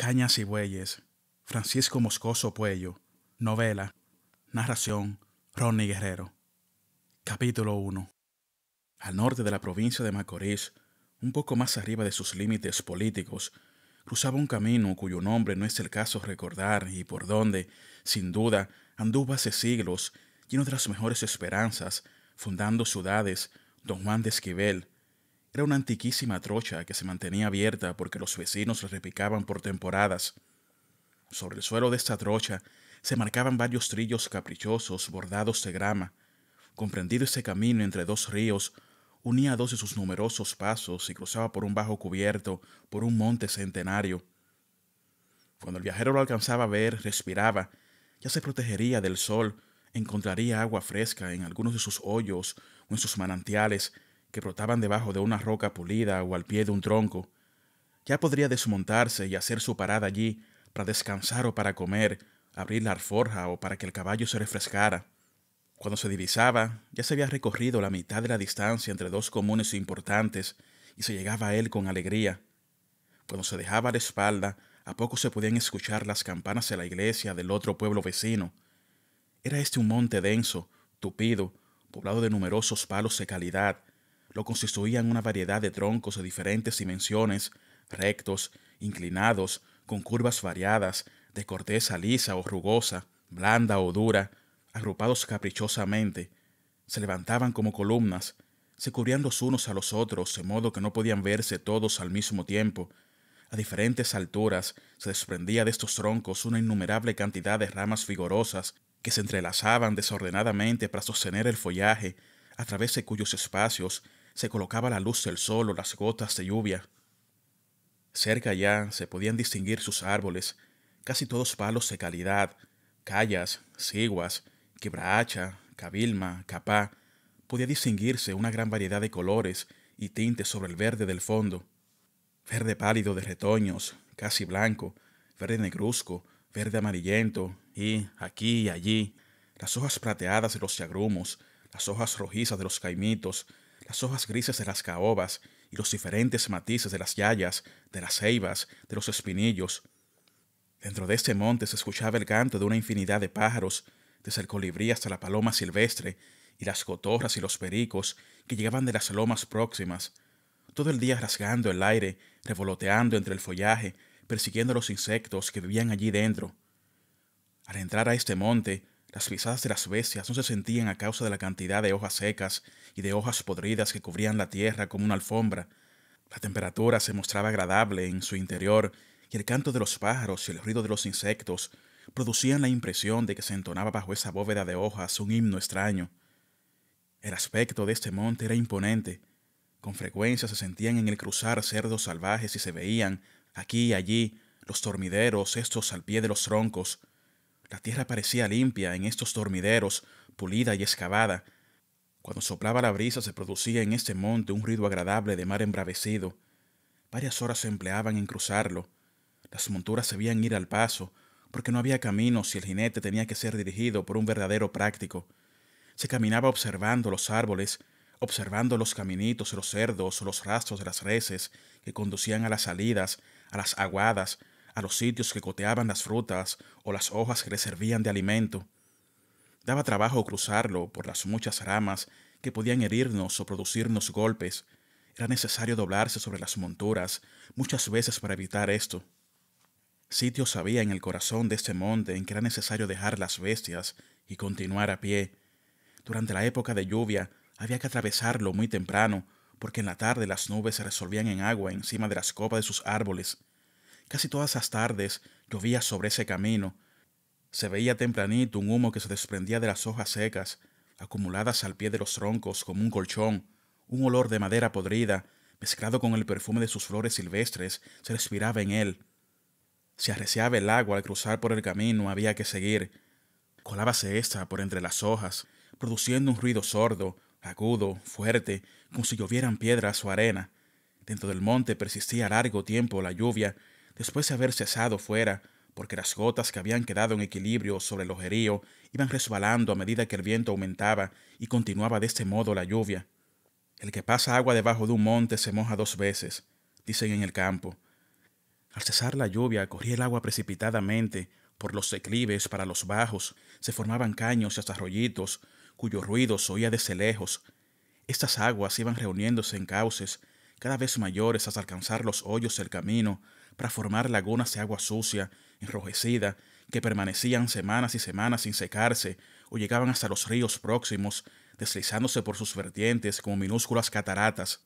Cañas y Bueyes, Francisco Moscoso Puello, novela, narración, Ronnie Guerrero. Capítulo 1. Al norte de la provincia de Macorís, un poco más arriba de sus límites políticos, cruzaba un camino cuyo nombre no es el caso recordar y por donde, sin duda, anduvo hace siglos, lleno de las mejores esperanzas, fundando ciudades, don Juan de Esquivel, era una antiquísima trocha que se mantenía abierta porque los vecinos la repicaban por temporadas. Sobre el suelo de esta trocha se marcaban varios trillos caprichosos bordados de grama. Comprendido ese camino entre dos ríos, unía dos de sus numerosos pasos y cruzaba por un bajo cubierto, por un monte centenario. Cuando el viajero lo alcanzaba a ver, respiraba, ya se protegería del sol, encontraría agua fresca en algunos de sus hoyos o en sus manantiales, brotaban debajo de una roca pulida o al pie de un tronco. Ya podría desmontarse y hacer su parada allí para descansar o para comer, abrir la alforja o para que el caballo se refrescara. Cuando se divisaba, ya se había recorrido la mitad de la distancia entre dos comunes importantes y se llegaba a él con alegría. Cuando se dejaba la espalda, a poco se podían escuchar las campanas de la iglesia del otro pueblo vecino. Era este un monte denso, tupido, poblado de numerosos palos de calidad, lo constituían una variedad de troncos de diferentes dimensiones, rectos, inclinados, con curvas variadas, de corteza lisa o rugosa, blanda o dura, agrupados caprichosamente, se levantaban como columnas, se cubrían los unos a los otros de modo que no podían verse todos al mismo tiempo. A diferentes alturas se desprendía de estos troncos una innumerable cantidad de ramas vigorosas que se entrelazaban desordenadamente para sostener el follaje, a través de cuyos espacios se colocaba la luz del sol o las gotas de lluvia. Cerca ya se podían distinguir sus árboles, casi todos palos de calidad, callas, ciguas, quebrahacha, cabilma, capá. Podía distinguirse una gran variedad de colores y tintes sobre el verde del fondo. Verde pálido de retoños, casi blanco, verde negruzco, verde amarillento, y aquí y allí, las hojas plateadas de los yagrumos, las hojas rojizas de los caimitos, las hojas grises de las caobas y los diferentes matices de las yayas, de las ceibas, de los espinillos. Dentro de este monte se escuchaba el canto de una infinidad de pájaros, desde el colibrí hasta la paloma silvestre, y las cotorras y los pericos que llegaban de las lomas próximas, todo el día rasgando el aire, revoloteando entre el follaje, persiguiendo los insectos que vivían allí dentro. Al entrar a este monte, las pisadas de las bestias no se sentían a causa de la cantidad de hojas secas y de hojas podridas que cubrían la tierra como una alfombra. La temperatura se mostraba agradable en su interior y el canto de los pájaros y el ruido de los insectos producían la impresión de que se entonaba bajo esa bóveda de hojas un himno extraño. El aspecto de este monte era imponente. Con frecuencia se sentían en el cruzar cerdos salvajes y se veían, aquí y allí, los dormideros estos al pie de los troncos, la tierra parecía limpia en estos dormideros, pulida y excavada. Cuando soplaba la brisa se producía en este monte un ruido agradable de mar embravecido. Varias horas se empleaban en cruzarlo. Las monturas se ir al paso, porque no había camino si el jinete tenía que ser dirigido por un verdadero práctico. Se caminaba observando los árboles, observando los caminitos, los cerdos, los rastros de las reses que conducían a las salidas, a las aguadas, a los sitios que coteaban las frutas o las hojas que le servían de alimento. Daba trabajo cruzarlo por las muchas ramas que podían herirnos o producirnos golpes. Era necesario doblarse sobre las monturas muchas veces para evitar esto. Sitios había en el corazón de este monte en que era necesario dejar las bestias y continuar a pie. Durante la época de lluvia había que atravesarlo muy temprano, porque en la tarde las nubes se resolvían en agua encima de las copas de sus árboles. Casi todas las tardes llovía sobre ese camino. Se veía tempranito un humo que se desprendía de las hojas secas, acumuladas al pie de los troncos como un colchón, un olor de madera podrida, mezclado con el perfume de sus flores silvestres, se respiraba en él. Se arreciaba el agua al cruzar por el camino, había que seguir. Colábase ésta por entre las hojas, produciendo un ruido sordo, agudo, fuerte, como si llovieran piedras o arena. Dentro del monte persistía largo tiempo la lluvia, después de haber cesado fuera, porque las gotas que habían quedado en equilibrio sobre el ojerío iban resbalando a medida que el viento aumentaba y continuaba de este modo la lluvia. El que pasa agua debajo de un monte se moja dos veces, dicen en el campo. Al cesar la lluvia corría el agua precipitadamente por los declives para los bajos, se formaban caños y hasta arroyitos, cuyo ruido se oía desde lejos. Estas aguas iban reuniéndose en cauces cada vez mayores hasta alcanzar los hoyos del camino para formar lagunas de agua sucia, enrojecida, que permanecían semanas y semanas sin secarse o llegaban hasta los ríos próximos, deslizándose por sus vertientes como minúsculas cataratas.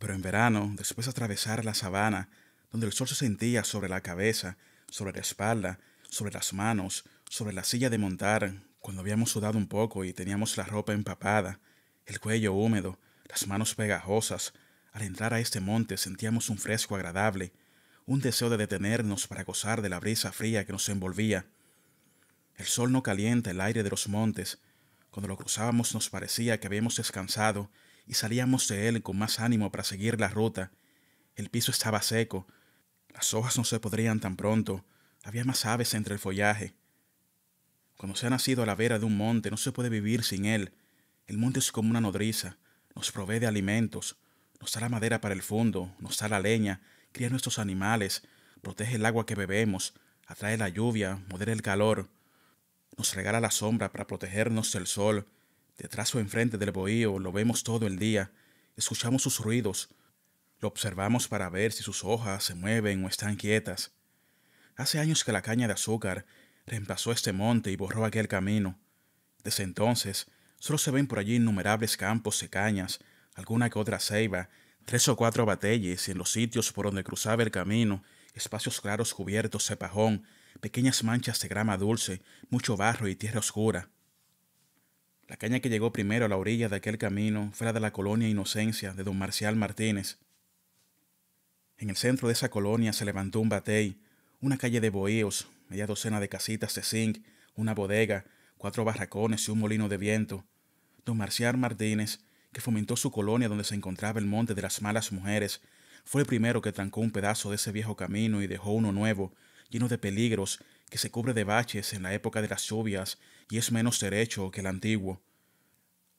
Pero en verano, después de atravesar la sabana, donde el sol se sentía sobre la cabeza, sobre la espalda, sobre las manos, sobre la silla de montar, cuando habíamos sudado un poco y teníamos la ropa empapada, el cuello húmedo, las manos pegajosas, al entrar a este monte sentíamos un fresco agradable, un deseo de detenernos para gozar de la brisa fría que nos envolvía. El sol no calienta el aire de los montes. Cuando lo cruzábamos nos parecía que habíamos descansado y salíamos de él con más ánimo para seguir la ruta. El piso estaba seco, las hojas no se podrían tan pronto, había más aves entre el follaje. Cuando se ha nacido a la vera de un monte no se puede vivir sin él. El monte es como una nodriza, nos provee de alimentos, nos da la madera para el fondo, nos da la leña, cría nuestros animales, protege el agua que bebemos, atrae la lluvia, modera el calor, nos regala la sombra para protegernos del sol. Detrás o enfrente del bohío lo vemos todo el día, escuchamos sus ruidos, lo observamos para ver si sus hojas se mueven o están quietas. Hace años que la caña de azúcar reemplazó este monte y borró aquel camino. Desde entonces, solo se ven por allí innumerables campos de cañas, alguna que otra ceiba Tres o cuatro y en los sitios por donde cruzaba el camino, espacios claros cubiertos de pajón, pequeñas manchas de grama dulce, mucho barro y tierra oscura. La caña que llegó primero a la orilla de aquel camino fue la de la colonia Inocencia de don Marcial Martínez. En el centro de esa colonia se levantó un batey, una calle de bohíos, media docena de casitas de zinc, una bodega, cuatro barracones y un molino de viento. Don Marcial Martínez que fomentó su colonia donde se encontraba el monte de las malas mujeres, fue el primero que trancó un pedazo de ese viejo camino y dejó uno nuevo, lleno de peligros, que se cubre de baches en la época de las lluvias y es menos derecho que el antiguo.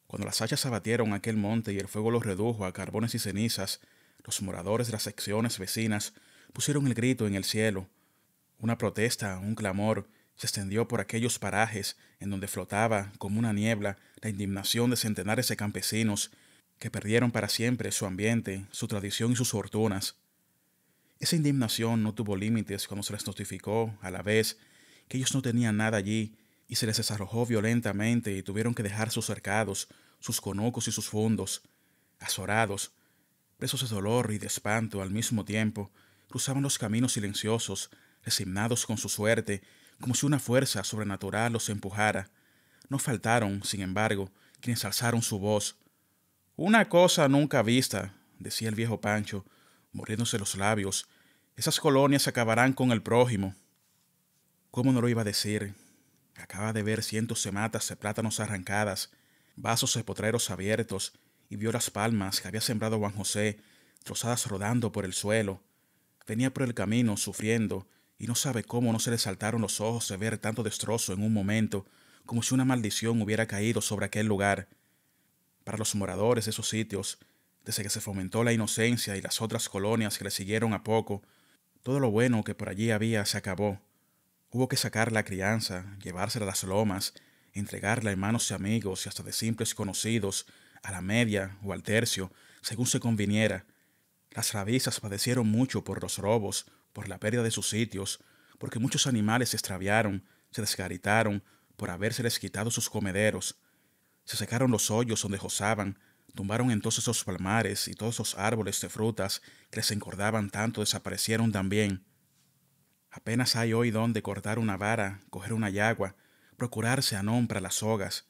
Cuando las hachas abatieron aquel monte y el fuego los redujo a carbones y cenizas, los moradores de las secciones vecinas pusieron el grito en el cielo. Una protesta, un clamor, se extendió por aquellos parajes en donde flotaba, como una niebla, la indignación de centenares de campesinos que perdieron para siempre su ambiente, su tradición y sus fortunas. Esa indignación no tuvo límites cuando se les notificó, a la vez, que ellos no tenían nada allí y se les desarrojó violentamente y tuvieron que dejar sus cercados, sus conocos y sus fondos. Azorados, presos de dolor y de espanto al mismo tiempo, cruzaban los caminos silenciosos, resignados con su suerte como si una fuerza sobrenatural los empujara. No faltaron, sin embargo, quienes alzaron su voz. Una cosa nunca vista, decía el viejo Pancho, mordiéndose los labios, esas colonias acabarán con el prójimo. ¿Cómo no lo iba a decir? Acaba de ver cientos de matas de plátanos arrancadas, vasos de potreros abiertos, y vio las palmas que había sembrado Juan José, trozadas rodando por el suelo. Venía por el camino, sufriendo, y no sabe cómo no se le saltaron los ojos de ver tanto destrozo en un momento, como si una maldición hubiera caído sobre aquel lugar. Para los moradores de esos sitios, desde que se fomentó la inocencia y las otras colonias que le siguieron a poco, todo lo bueno que por allí había se acabó. Hubo que sacar la crianza, llevársela a las lomas, entregarla en manos de amigos y hasta de simples conocidos, a la media o al tercio, según se conviniera. Las rabizas padecieron mucho por los robos, por la pérdida de sus sitios, porque muchos animales se extraviaron, se desgaritaron por habérseles quitado sus comederos. Se secaron los hoyos donde josaban, tumbaron entonces los palmares y todos los árboles de frutas que les encordaban tanto desaparecieron también. Apenas hay hoy donde cortar una vara, coger una yagua, procurarse anón para las sogas.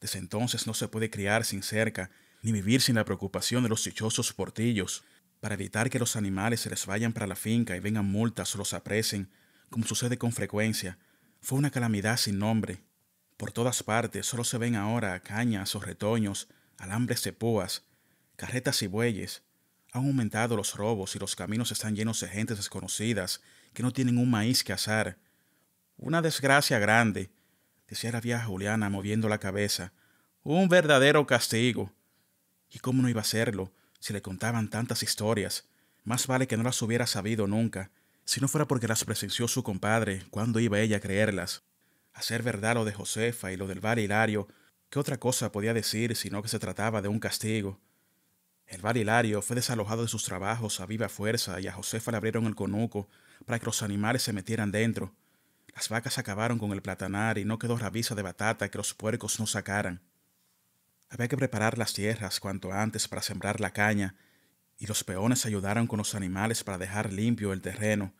Desde entonces no se puede criar sin cerca, ni vivir sin la preocupación de los dichosos portillos, para evitar que los animales se les vayan para la finca y vengan multas o los apresen, como sucede con frecuencia, fue una calamidad sin nombre. Por todas partes solo se ven ahora cañas o retoños, alambres de púas, carretas y bueyes. Han aumentado los robos y los caminos están llenos de gentes desconocidas que no tienen un maíz que asar. Una desgracia grande, decía la vieja Juliana moviendo la cabeza. Un verdadero castigo. ¿Y cómo no iba a serlo? si le contaban tantas historias. Más vale que no las hubiera sabido nunca, si no fuera porque las presenció su compadre, cuando iba ella a creerlas? Hacer verdad lo de Josefa y lo del bar Hilario, ¿qué otra cosa podía decir sino que se trataba de un castigo? El bar Hilario fue desalojado de sus trabajos a viva fuerza y a Josefa le abrieron el conuco para que los animales se metieran dentro. Las vacas acabaron con el platanar y no quedó rabiza de batata que los puercos no sacaran. Había que preparar las tierras cuanto antes para sembrar la caña, y los peones ayudaron con los animales para dejar limpio el terreno.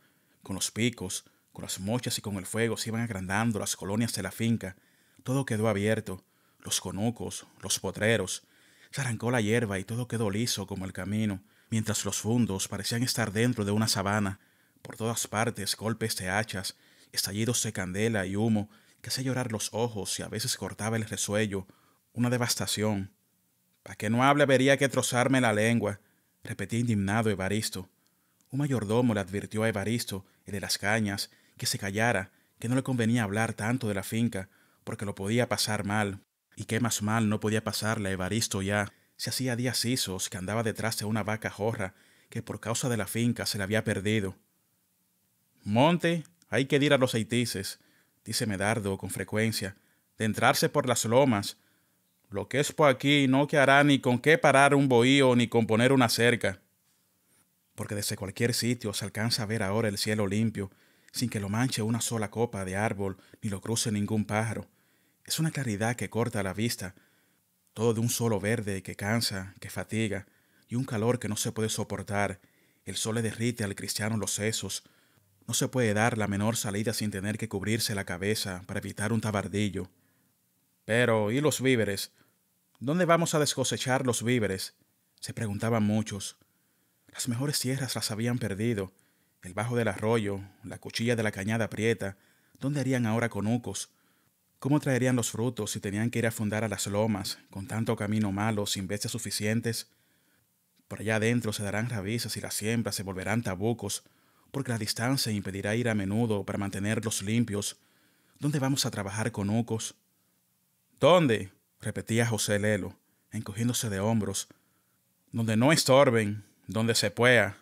Con los picos, con las mochas y con el fuego se iban agrandando las colonias de la finca. Todo quedó abierto, los conucos, los potreros. Se arrancó la hierba y todo quedó liso como el camino, mientras los fundos parecían estar dentro de una sabana. Por todas partes golpes de hachas, estallidos de candela y humo, que hacía llorar los ojos y a veces cortaba el resuello, una devastación. Para que no hable habría que trozarme la lengua, repetía indignado Evaristo. Un mayordomo le advirtió a Evaristo, el de las cañas, que se callara, que no le convenía hablar tanto de la finca, porque lo podía pasar mal. Y qué más mal no podía pasarle a Evaristo ya, si hacía días isos que andaba detrás de una vaca jorra que por causa de la finca se la había perdido. Monte, hay que ir a los haitises, dice Medardo con frecuencia, de entrarse por las lomas, lo que es por aquí no que hará ni con qué parar un bohío ni con poner una cerca. Porque desde cualquier sitio se alcanza a ver ahora el cielo limpio, sin que lo manche una sola copa de árbol ni lo cruce ningún pájaro. Es una claridad que corta la vista, todo de un solo verde que cansa, que fatiga, y un calor que no se puede soportar. El sol le derrite al cristiano los sesos. No se puede dar la menor salida sin tener que cubrirse la cabeza para evitar un tabardillo. Pero, ¿y los víveres? ¿Dónde vamos a descosechar los víveres? se preguntaban muchos. Las mejores tierras las habían perdido. El bajo del arroyo, la cuchilla de la cañada prieta, ¿dónde harían ahora conucos? ¿Cómo traerían los frutos si tenían que ir a fundar a las lomas, con tanto camino malo, sin bestias suficientes? Por allá adentro se darán rabizas y las siembras se volverán tabucos, porque la distancia impedirá ir a menudo para mantenerlos limpios. ¿Dónde vamos a trabajar conucos? ¿Dónde? repetía José Lelo, encogiéndose de hombros. Donde no estorben, donde se pueda.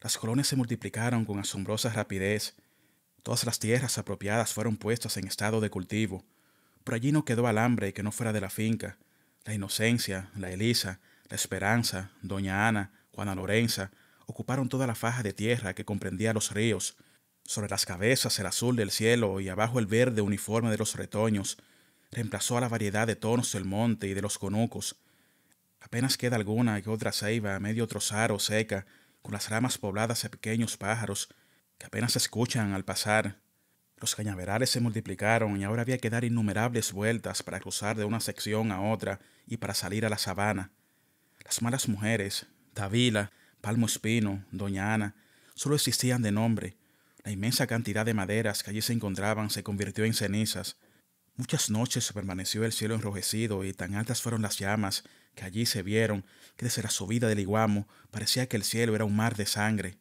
Las colonias se multiplicaron con asombrosa rapidez. Todas las tierras apropiadas fueron puestas en estado de cultivo. Por allí no quedó alambre que no fuera de la finca. La inocencia, la Elisa, la esperanza, doña Ana, Juana Lorenza, ocuparon toda la faja de tierra que comprendía los ríos. Sobre las cabezas el azul del cielo y abajo el verde uniforme de los retoños, reemplazó a la variedad de tonos del monte y de los conucos. Apenas queda alguna y otra ceiba, medio trozar o seca, con las ramas pobladas de pequeños pájaros, que apenas se escuchan al pasar. Los cañaverales se multiplicaron y ahora había que dar innumerables vueltas para cruzar de una sección a otra y para salir a la sabana. Las malas mujeres, Davila, Palmo Espino, Doña Ana, solo existían de nombre. La inmensa cantidad de maderas que allí se encontraban se convirtió en cenizas. Muchas noches permaneció el cielo enrojecido y tan altas fueron las llamas que allí se vieron que desde la subida del iguamo parecía que el cielo era un mar de sangre.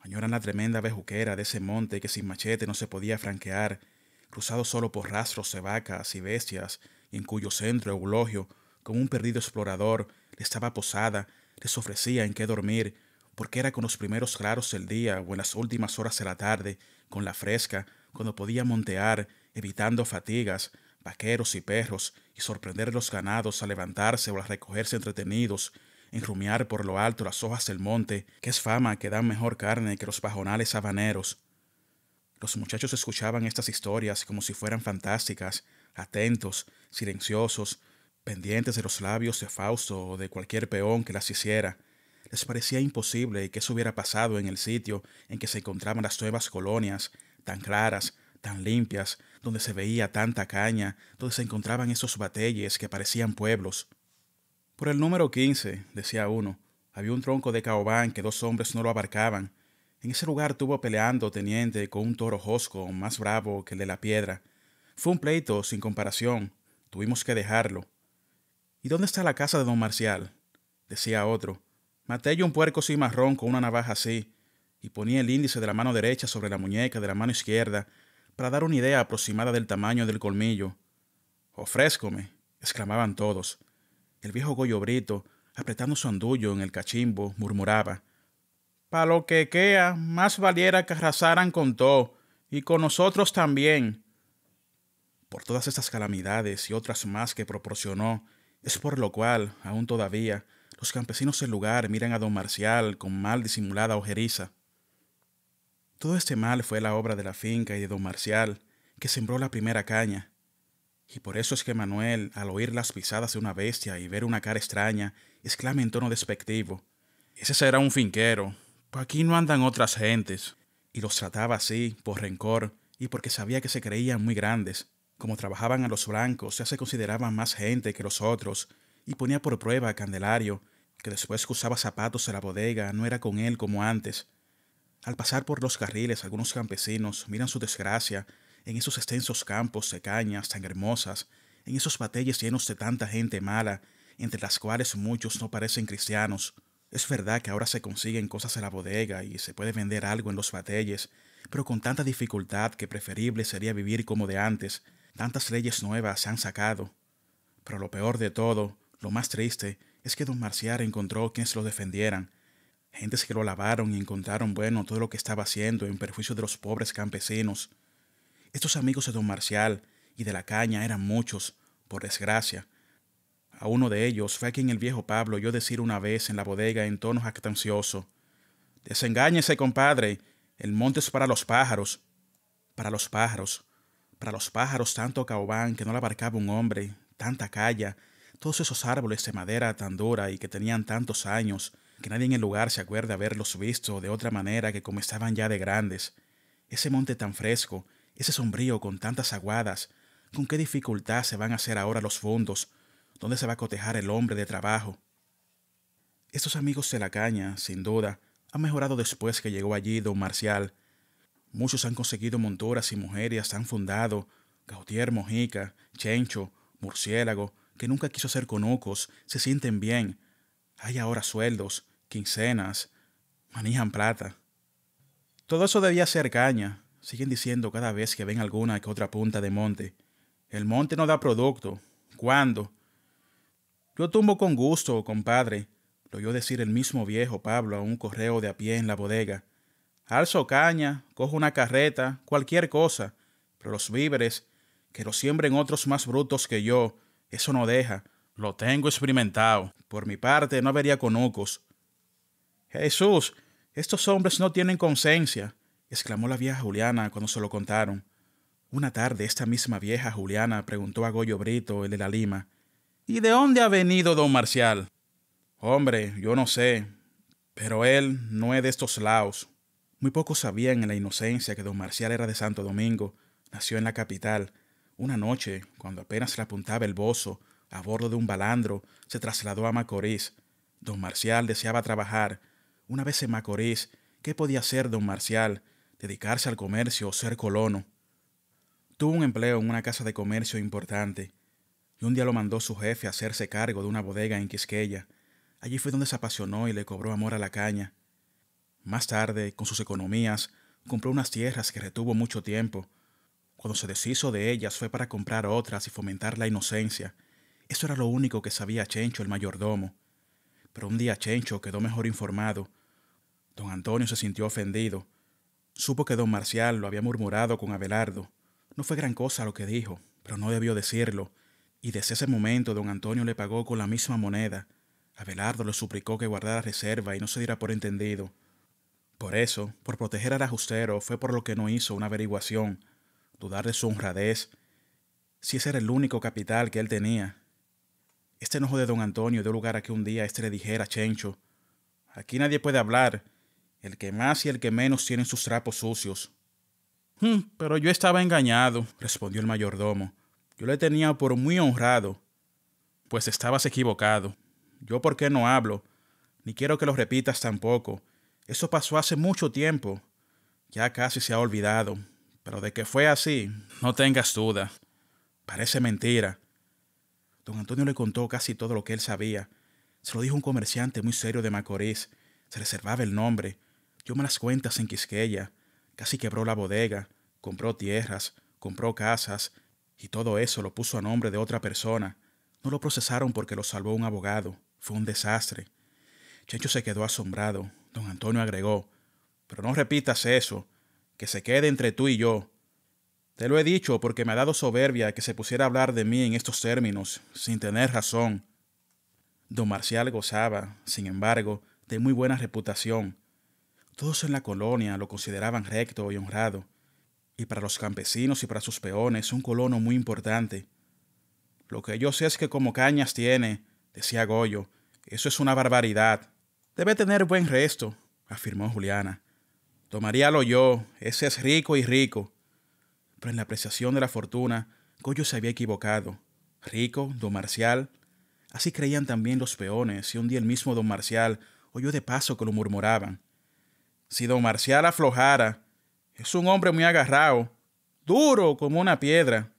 Añoran la tremenda bejuquera de ese monte que sin machete no se podía franquear, cruzado solo por rastros de vacas y bestias, en cuyo centro Eulogio, como un perdido explorador, le estaba posada, les ofrecía en qué dormir, porque era con los primeros claros del día o en las últimas horas de la tarde, con la fresca, cuando podía montear evitando fatigas, vaqueros y perros, y sorprender los ganados a levantarse o a recogerse entretenidos, enrumiar por lo alto las hojas del monte, que es fama que dan mejor carne que los pajonales habaneros. Los muchachos escuchaban estas historias como si fueran fantásticas, atentos, silenciosos, pendientes de los labios de Fausto o de cualquier peón que las hiciera. Les parecía imposible que eso hubiera pasado en el sitio en que se encontraban las nuevas colonias, tan claras, tan limpias, donde se veía tanta caña, donde se encontraban esos batelles que parecían pueblos. Por el número quince, decía uno, había un tronco de caobán que dos hombres no lo abarcaban. En ese lugar tuvo peleando teniente con un toro josco más bravo que el de la piedra. Fue un pleito sin comparación. Tuvimos que dejarlo. ¿Y dónde está la casa de don Marcial? decía otro. Maté yo un puerco marrón con una navaja así, y ponía el índice de la mano derecha sobre la muñeca de la mano izquierda, para dar una idea aproximada del tamaño del colmillo. Ofrézcome, exclamaban todos. El viejo goyobrito, apretando su andullo en el cachimbo, murmuraba. Pa' lo que queda, más valiera que arrasaran con todo, y con nosotros también. Por todas estas calamidades y otras más que proporcionó, es por lo cual, aún todavía, los campesinos del lugar miran a don Marcial con mal disimulada ojeriza. Todo este mal fue la obra de la finca y de don Marcial, que sembró la primera caña. Y por eso es que Manuel, al oír las pisadas de una bestia y ver una cara extraña, exclama en tono despectivo, Ese será un finquero, pues aquí no andan otras gentes. Y los trataba así, por rencor, y porque sabía que se creían muy grandes. Como trabajaban a los blancos, ya se consideraban más gente que los otros, y ponía por prueba a Candelario, que después que usaba zapatos en la bodega no era con él como antes, al pasar por los carriles, algunos campesinos miran su desgracia en esos extensos campos de cañas tan hermosas, en esos batelles llenos de tanta gente mala, entre las cuales muchos no parecen cristianos. Es verdad que ahora se consiguen cosas en la bodega y se puede vender algo en los batelles, pero con tanta dificultad que preferible sería vivir como de antes. Tantas leyes nuevas se han sacado. Pero lo peor de todo, lo más triste, es que don Marciar encontró quienes lo defendieran, gentes que lo alabaron y encontraron bueno todo lo que estaba haciendo en perjuicio de los pobres campesinos. Estos amigos de don Marcial y de la caña eran muchos, por desgracia. A uno de ellos fue a quien el viejo Pablo oyó decir una vez en la bodega en tono jactancioso: Desengáñese, compadre, el monte es para los pájaros. Para los pájaros. Para los pájaros, tanto caobán que no la abarcaba un hombre, tanta calla, todos esos árboles de madera tan dura y que tenían tantos años, que nadie en el lugar se acuerde haberlos visto de otra manera que como estaban ya de grandes. Ese monte tan fresco, ese sombrío con tantas aguadas, con qué dificultad se van a hacer ahora los fondos, dónde se va a cotejar el hombre de trabajo. Estos amigos de la caña, sin duda, han mejorado después que llegó allí don Marcial. Muchos han conseguido monturas y mujeres han fundado, Gautier Mojica, Chencho, Murciélago, que nunca quiso ser conocos se sienten bien. Hay ahora sueldos, quincenas, manejan plata. Todo eso debía ser caña, siguen diciendo cada vez que ven alguna que otra punta de monte. El monte no da producto. ¿Cuándo? Yo tumbo con gusto, compadre, lo oyó decir el mismo viejo Pablo a un correo de a pie en la bodega. Alzo caña, cojo una carreta, cualquier cosa, pero los víveres, que los siembren otros más brutos que yo, eso no deja. Lo tengo experimentado. Por mi parte, no vería conucos. Jesús, estos hombres no tienen conciencia, exclamó la vieja Juliana cuando se lo contaron. Una tarde esta misma vieja Juliana preguntó a Goyo Brito, el de la Lima, ¿Y de dónde ha venido don Marcial? Hombre, yo no sé, pero él no es de estos laos. Muy pocos sabían en la inocencia que don Marcial era de Santo Domingo, nació en la capital. Una noche, cuando apenas le apuntaba el bozo, a bordo de un balandro, se trasladó a Macorís. Don Marcial deseaba trabajar, una vez en Macorís, ¿qué podía hacer don Marcial? ¿Dedicarse al comercio o ser colono? Tuvo un empleo en una casa de comercio importante, y un día lo mandó su jefe a hacerse cargo de una bodega en Quisqueya. Allí fue donde se apasionó y le cobró amor a la caña. Más tarde, con sus economías, compró unas tierras que retuvo mucho tiempo. Cuando se deshizo de ellas fue para comprar otras y fomentar la inocencia. Eso era lo único que sabía Chencho el mayordomo. Pero un día Chencho quedó mejor informado Don Antonio se sintió ofendido. Supo que don Marcial lo había murmurado con Abelardo. No fue gran cosa lo que dijo, pero no debió decirlo, y desde ese momento don Antonio le pagó con la misma moneda. Abelardo le suplicó que guardara reserva y no se diera por entendido. Por eso, por proteger al ajustero, fue por lo que no hizo una averiguación, dudar de su honradez, si ese era el único capital que él tenía. Este enojo de don Antonio dio lugar a que un día éste le dijera a Chencho, Aquí nadie puede hablar, el que más y el que menos tienen sus trapos sucios. Hmm, pero yo estaba engañado, respondió el mayordomo. Yo le tenía por muy honrado. Pues estabas equivocado. Yo por qué no hablo, ni quiero que lo repitas tampoco. Eso pasó hace mucho tiempo. Ya casi se ha olvidado. Pero de que fue así, no tengas duda. Parece mentira. Don Antonio le contó casi todo lo que él sabía. Se lo dijo un comerciante muy serio de Macorís. Se reservaba el nombre, yo me las cuentas en Quisqueya, casi quebró la bodega, compró tierras, compró casas, y todo eso lo puso a nombre de otra persona. No lo procesaron porque lo salvó un abogado. Fue un desastre. Chencho se quedó asombrado. Don Antonio agregó, pero no repitas eso, que se quede entre tú y yo. Te lo he dicho porque me ha dado soberbia que se pusiera a hablar de mí en estos términos, sin tener razón. Don Marcial gozaba, sin embargo, de muy buena reputación, todos en la colonia lo consideraban recto y honrado, y para los campesinos y para sus peones un colono muy importante. Lo que yo sé es que como cañas tiene, decía Goyo, eso es una barbaridad. Debe tener buen resto, afirmó Juliana. Tomaríalo yo, ese es rico y rico. Pero en la apreciación de la fortuna, Goyo se había equivocado. Rico, don Marcial. Así creían también los peones, y un día el mismo don Marcial oyó de paso que lo murmuraban. Si don Marcial aflojara, es un hombre muy agarrado, duro como una piedra.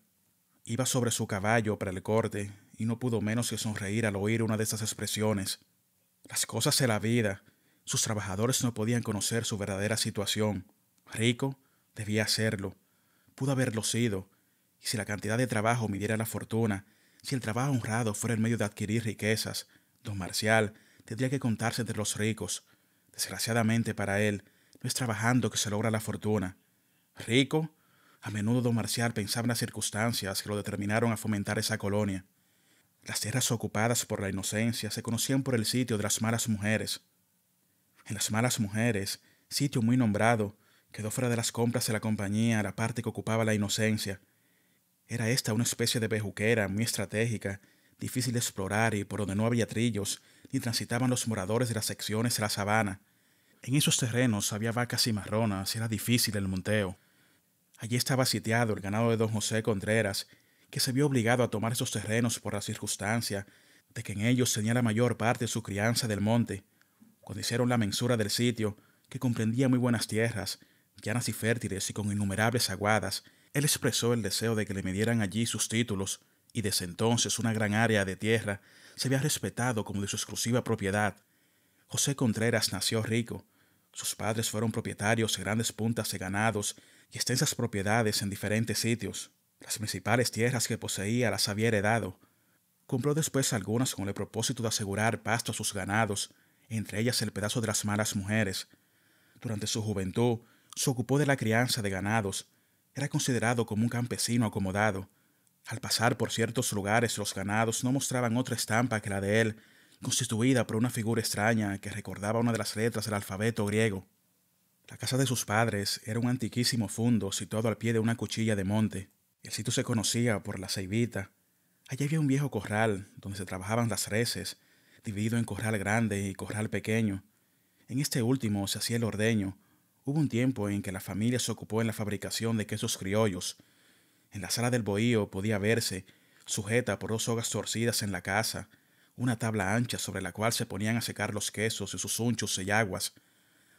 Iba sobre su caballo para el corte y no pudo menos que sonreír al oír una de esas expresiones. Las cosas de la vida, sus trabajadores no podían conocer su verdadera situación. Rico debía serlo, pudo haberlo sido, y si la cantidad de trabajo midiera la fortuna, si el trabajo honrado fuera el medio de adquirir riquezas, don Marcial tendría que contarse entre los ricos, Desgraciadamente para él, no es trabajando que se logra la fortuna. Rico, a menudo don Marcial pensaba en las circunstancias que lo determinaron a fomentar esa colonia. Las tierras ocupadas por la inocencia se conocían por el sitio de las malas mujeres. En las malas mujeres, sitio muy nombrado, quedó fuera de las compras de la compañía la parte que ocupaba la inocencia. Era esta una especie de bejuquera muy estratégica, difícil de explorar y por donde no había trillos, y transitaban los moradores de las secciones de la sabana. En esos terrenos había vacas marronas y era difícil el monteo. Allí estaba sitiado el ganado de don José Contreras, que se vio obligado a tomar esos terrenos por la circunstancia de que en ellos tenía la mayor parte de su crianza del monte. Cuando hicieron la mensura del sitio, que comprendía muy buenas tierras, llanas y fértiles y con innumerables aguadas, él expresó el deseo de que le midieran allí sus títulos, y desde entonces una gran área de tierra se había respetado como de su exclusiva propiedad. José Contreras nació rico. Sus padres fueron propietarios de grandes puntas de ganados y extensas propiedades en diferentes sitios. Las principales tierras que poseía las había heredado. Compró después algunas con el propósito de asegurar pasto a sus ganados, entre ellas el pedazo de las malas mujeres. Durante su juventud, se ocupó de la crianza de ganados. Era considerado como un campesino acomodado. Al pasar por ciertos lugares los ganados no mostraban otra estampa que la de él, constituida por una figura extraña que recordaba una de las letras del alfabeto griego. La casa de sus padres era un antiquísimo fundo situado al pie de una cuchilla de monte. El sitio se conocía por la ceibita. Allí había un viejo corral donde se trabajaban las reses, dividido en corral grande y corral pequeño. En este último se hacía el ordeño. Hubo un tiempo en que la familia se ocupó en la fabricación de quesos criollos, en la sala del bohío podía verse, sujeta por dos hogas torcidas en la casa, una tabla ancha sobre la cual se ponían a secar los quesos y sus unchos aguas.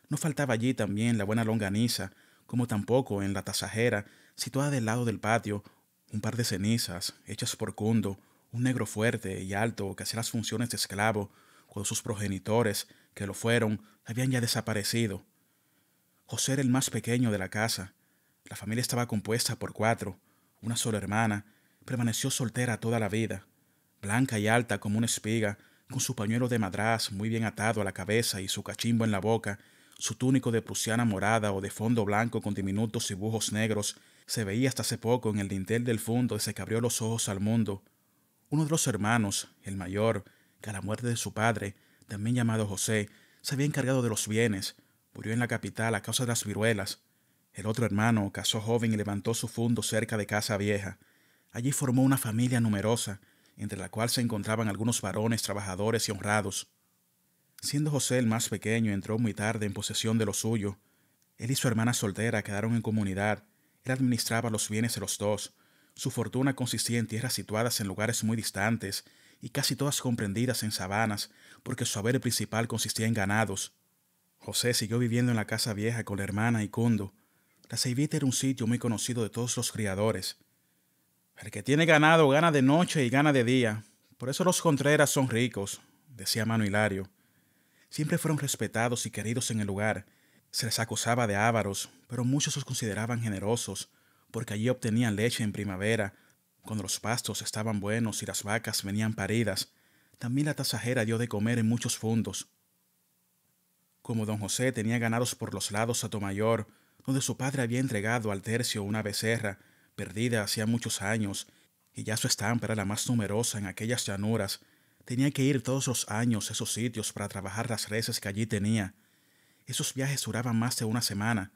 No faltaba allí también la buena longaniza, como tampoco en la tasajera, situada del lado del patio, un par de cenizas, hechas por Cundo, un negro fuerte y alto que hacía las funciones de esclavo, cuando sus progenitores, que lo fueron, habían ya desaparecido. José era el más pequeño de la casa. La familia estaba compuesta por cuatro, una sola hermana, permaneció soltera toda la vida, blanca y alta como una espiga, con su pañuelo de madraz muy bien atado a la cabeza y su cachimbo en la boca, su túnico de prusiana morada o de fondo blanco con diminutos dibujos negros, se veía hasta hace poco en el dintel del fondo y se cabrió los ojos al mundo. Uno de los hermanos, el mayor, que a la muerte de su padre, también llamado José, se había encargado de los bienes, murió en la capital a causa de las viruelas, el otro hermano casó joven y levantó su fundo cerca de Casa Vieja. Allí formó una familia numerosa, entre la cual se encontraban algunos varones trabajadores y honrados. Siendo José el más pequeño, entró muy tarde en posesión de lo suyo. Él y su hermana soltera quedaron en comunidad. Él administraba los bienes de los dos. Su fortuna consistía en tierras situadas en lugares muy distantes y casi todas comprendidas en sabanas, porque su haber principal consistía en ganados. José siguió viviendo en la casa vieja con la hermana y Cundo, la Ceibita era un sitio muy conocido de todos los criadores. El que tiene ganado gana de noche y gana de día. Por eso los Contreras son ricos, decía Mano Hilario. Siempre fueron respetados y queridos en el lugar. Se les acusaba de ávaros, pero muchos los consideraban generosos, porque allí obtenían leche en primavera, cuando los pastos estaban buenos y las vacas venían paridas. También la tasajera dio de comer en muchos fondos. Como don José tenía ganados por los lados a Tomayor, donde su padre había entregado al tercio una becerra, perdida hacía muchos años, y ya su estampa era la más numerosa en aquellas llanuras. Tenía que ir todos los años a esos sitios para trabajar las reses que allí tenía. Esos viajes duraban más de una semana.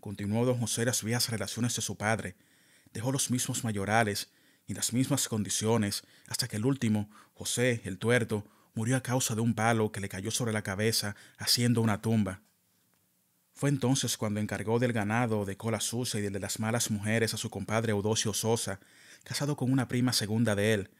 Continuó don José las viejas relaciones de su padre. Dejó los mismos mayorales y las mismas condiciones hasta que el último, José, el tuerto, murió a causa de un palo que le cayó sobre la cabeza haciendo una tumba. Fue entonces cuando encargó del ganado de cola sucia y del de las malas mujeres a su compadre Eudocio Sosa, casado con una prima segunda de él.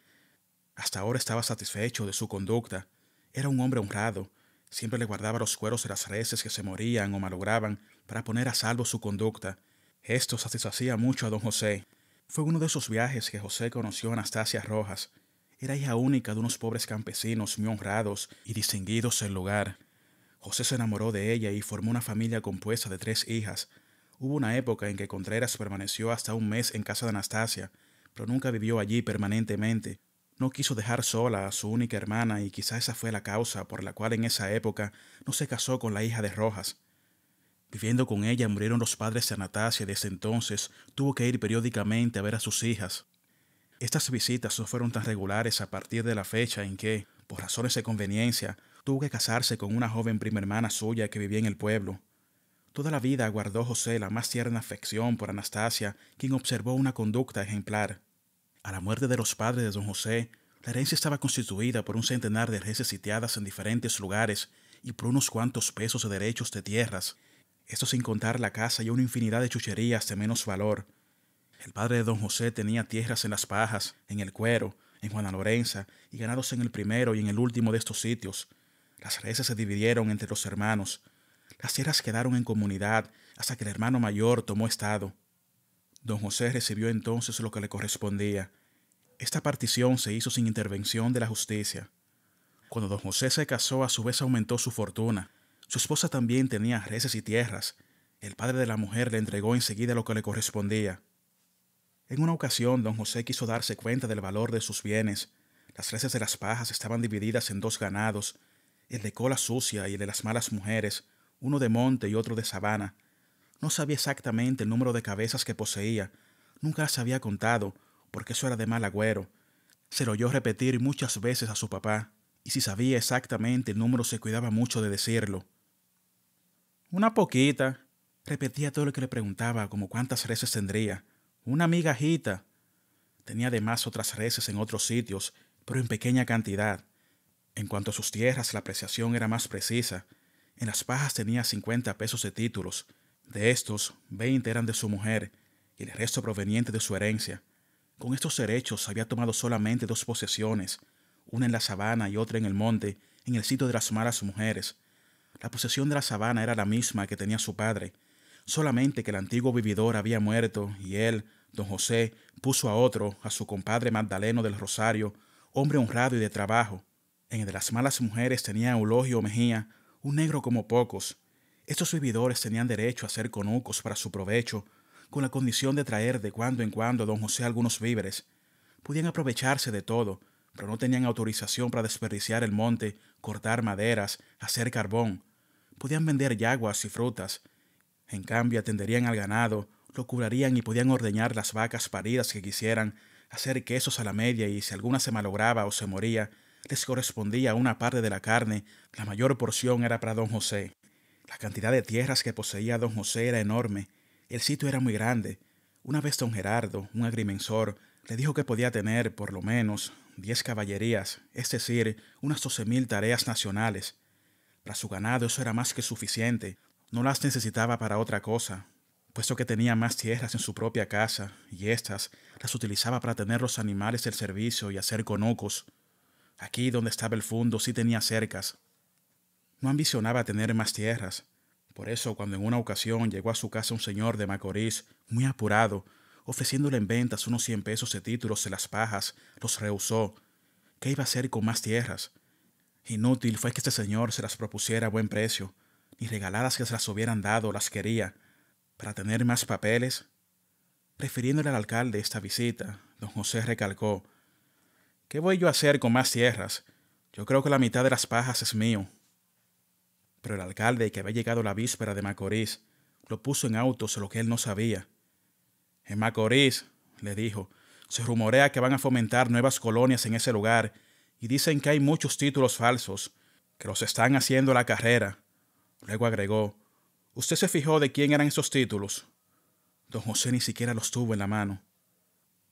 Hasta ahora estaba satisfecho de su conducta. Era un hombre honrado. Siempre le guardaba los cueros de las reses que se morían o malograban para poner a salvo su conducta. Esto satisfacía mucho a don José. Fue uno de esos viajes que José conoció a Anastasia Rojas. Era hija única de unos pobres campesinos muy honrados y distinguidos en lugar. José se enamoró de ella y formó una familia compuesta de tres hijas. Hubo una época en que Contreras permaneció hasta un mes en casa de Anastasia, pero nunca vivió allí permanentemente. No quiso dejar sola a su única hermana y quizá esa fue la causa por la cual en esa época no se casó con la hija de Rojas. Viviendo con ella murieron los padres de Anastasia y desde entonces tuvo que ir periódicamente a ver a sus hijas. Estas visitas no fueron tan regulares a partir de la fecha en que, por razones de conveniencia, Tuvo que casarse con una joven prima hermana suya que vivía en el pueblo. Toda la vida guardó José la más tierna afección por Anastasia, quien observó una conducta ejemplar. A la muerte de los padres de don José, la herencia estaba constituida por un centenar de reses sitiadas en diferentes lugares y por unos cuantos pesos de derechos de tierras, esto sin contar la casa y una infinidad de chucherías de menos valor. El padre de don José tenía tierras en las pajas, en el cuero, en Juana Lorenza y ganados en el primero y en el último de estos sitios, las reses se dividieron entre los hermanos. Las tierras quedaron en comunidad hasta que el hermano mayor tomó estado. Don José recibió entonces lo que le correspondía. Esta partición se hizo sin intervención de la justicia. Cuando don José se casó, a su vez aumentó su fortuna. Su esposa también tenía reses y tierras. El padre de la mujer le entregó enseguida lo que le correspondía. En una ocasión, don José quiso darse cuenta del valor de sus bienes. Las reses de las pajas estaban divididas en dos ganados, el de cola sucia y el de las malas mujeres, uno de monte y otro de sabana. No sabía exactamente el número de cabezas que poseía, nunca se había contado, porque eso era de mal agüero. Se lo oyó repetir muchas veces a su papá, y si sabía exactamente el número se cuidaba mucho de decirlo. Una poquita, repetía todo lo que le preguntaba, como cuántas reses tendría. Una migajita. Tenía además otras reses en otros sitios, pero en pequeña cantidad. En cuanto a sus tierras, la apreciación era más precisa. En las pajas tenía 50 pesos de títulos. De estos, 20 eran de su mujer y el resto proveniente de su herencia. Con estos derechos había tomado solamente dos posesiones, una en la sabana y otra en el monte, en el sitio de las malas mujeres. La posesión de la sabana era la misma que tenía su padre, solamente que el antiguo vividor había muerto y él, don José, puso a otro, a su compadre Magdaleno del Rosario, hombre honrado y de trabajo, en el de las malas mujeres tenía Eulogio Mejía, un negro como pocos. Estos vividores tenían derecho a ser conucos para su provecho, con la condición de traer de cuando en cuando a don José algunos víveres. Podían aprovecharse de todo, pero no tenían autorización para desperdiciar el monte, cortar maderas, hacer carbón. Podían vender yaguas y frutas. En cambio, atenderían al ganado, lo curarían y podían ordeñar las vacas paridas que quisieran, hacer quesos a la media y si alguna se malograba o se moría, les correspondía una parte de la carne, la mayor porción era para don José. La cantidad de tierras que poseía don José era enorme, el sitio era muy grande. Una vez don Gerardo, un agrimensor, le dijo que podía tener, por lo menos, diez caballerías, es decir, unas doce mil tareas nacionales. Para su ganado eso era más que suficiente, no las necesitaba para otra cosa, puesto que tenía más tierras en su propia casa, y éstas las utilizaba para tener los animales del servicio y hacer conocos. Aquí donde estaba el fondo sí tenía cercas. No ambicionaba tener más tierras. Por eso, cuando en una ocasión llegó a su casa un señor de Macorís, muy apurado, ofreciéndole en ventas unos cien pesos de títulos de las pajas, los rehusó. ¿Qué iba a hacer con más tierras? Inútil fue que este señor se las propusiera a buen precio, ni regaladas que se las hubieran dado las quería. Para tener más papeles, Refiriéndole al alcalde esta visita, don José recalcó, ¿Qué voy yo a hacer con más tierras? Yo creo que la mitad de las pajas es mío. Pero el alcalde, que había llegado la víspera de Macorís, lo puso en autos lo que él no sabía. En Macorís, le dijo, se rumorea que van a fomentar nuevas colonias en ese lugar y dicen que hay muchos títulos falsos, que los están haciendo la carrera. Luego agregó, ¿usted se fijó de quién eran esos títulos? Don José ni siquiera los tuvo en la mano.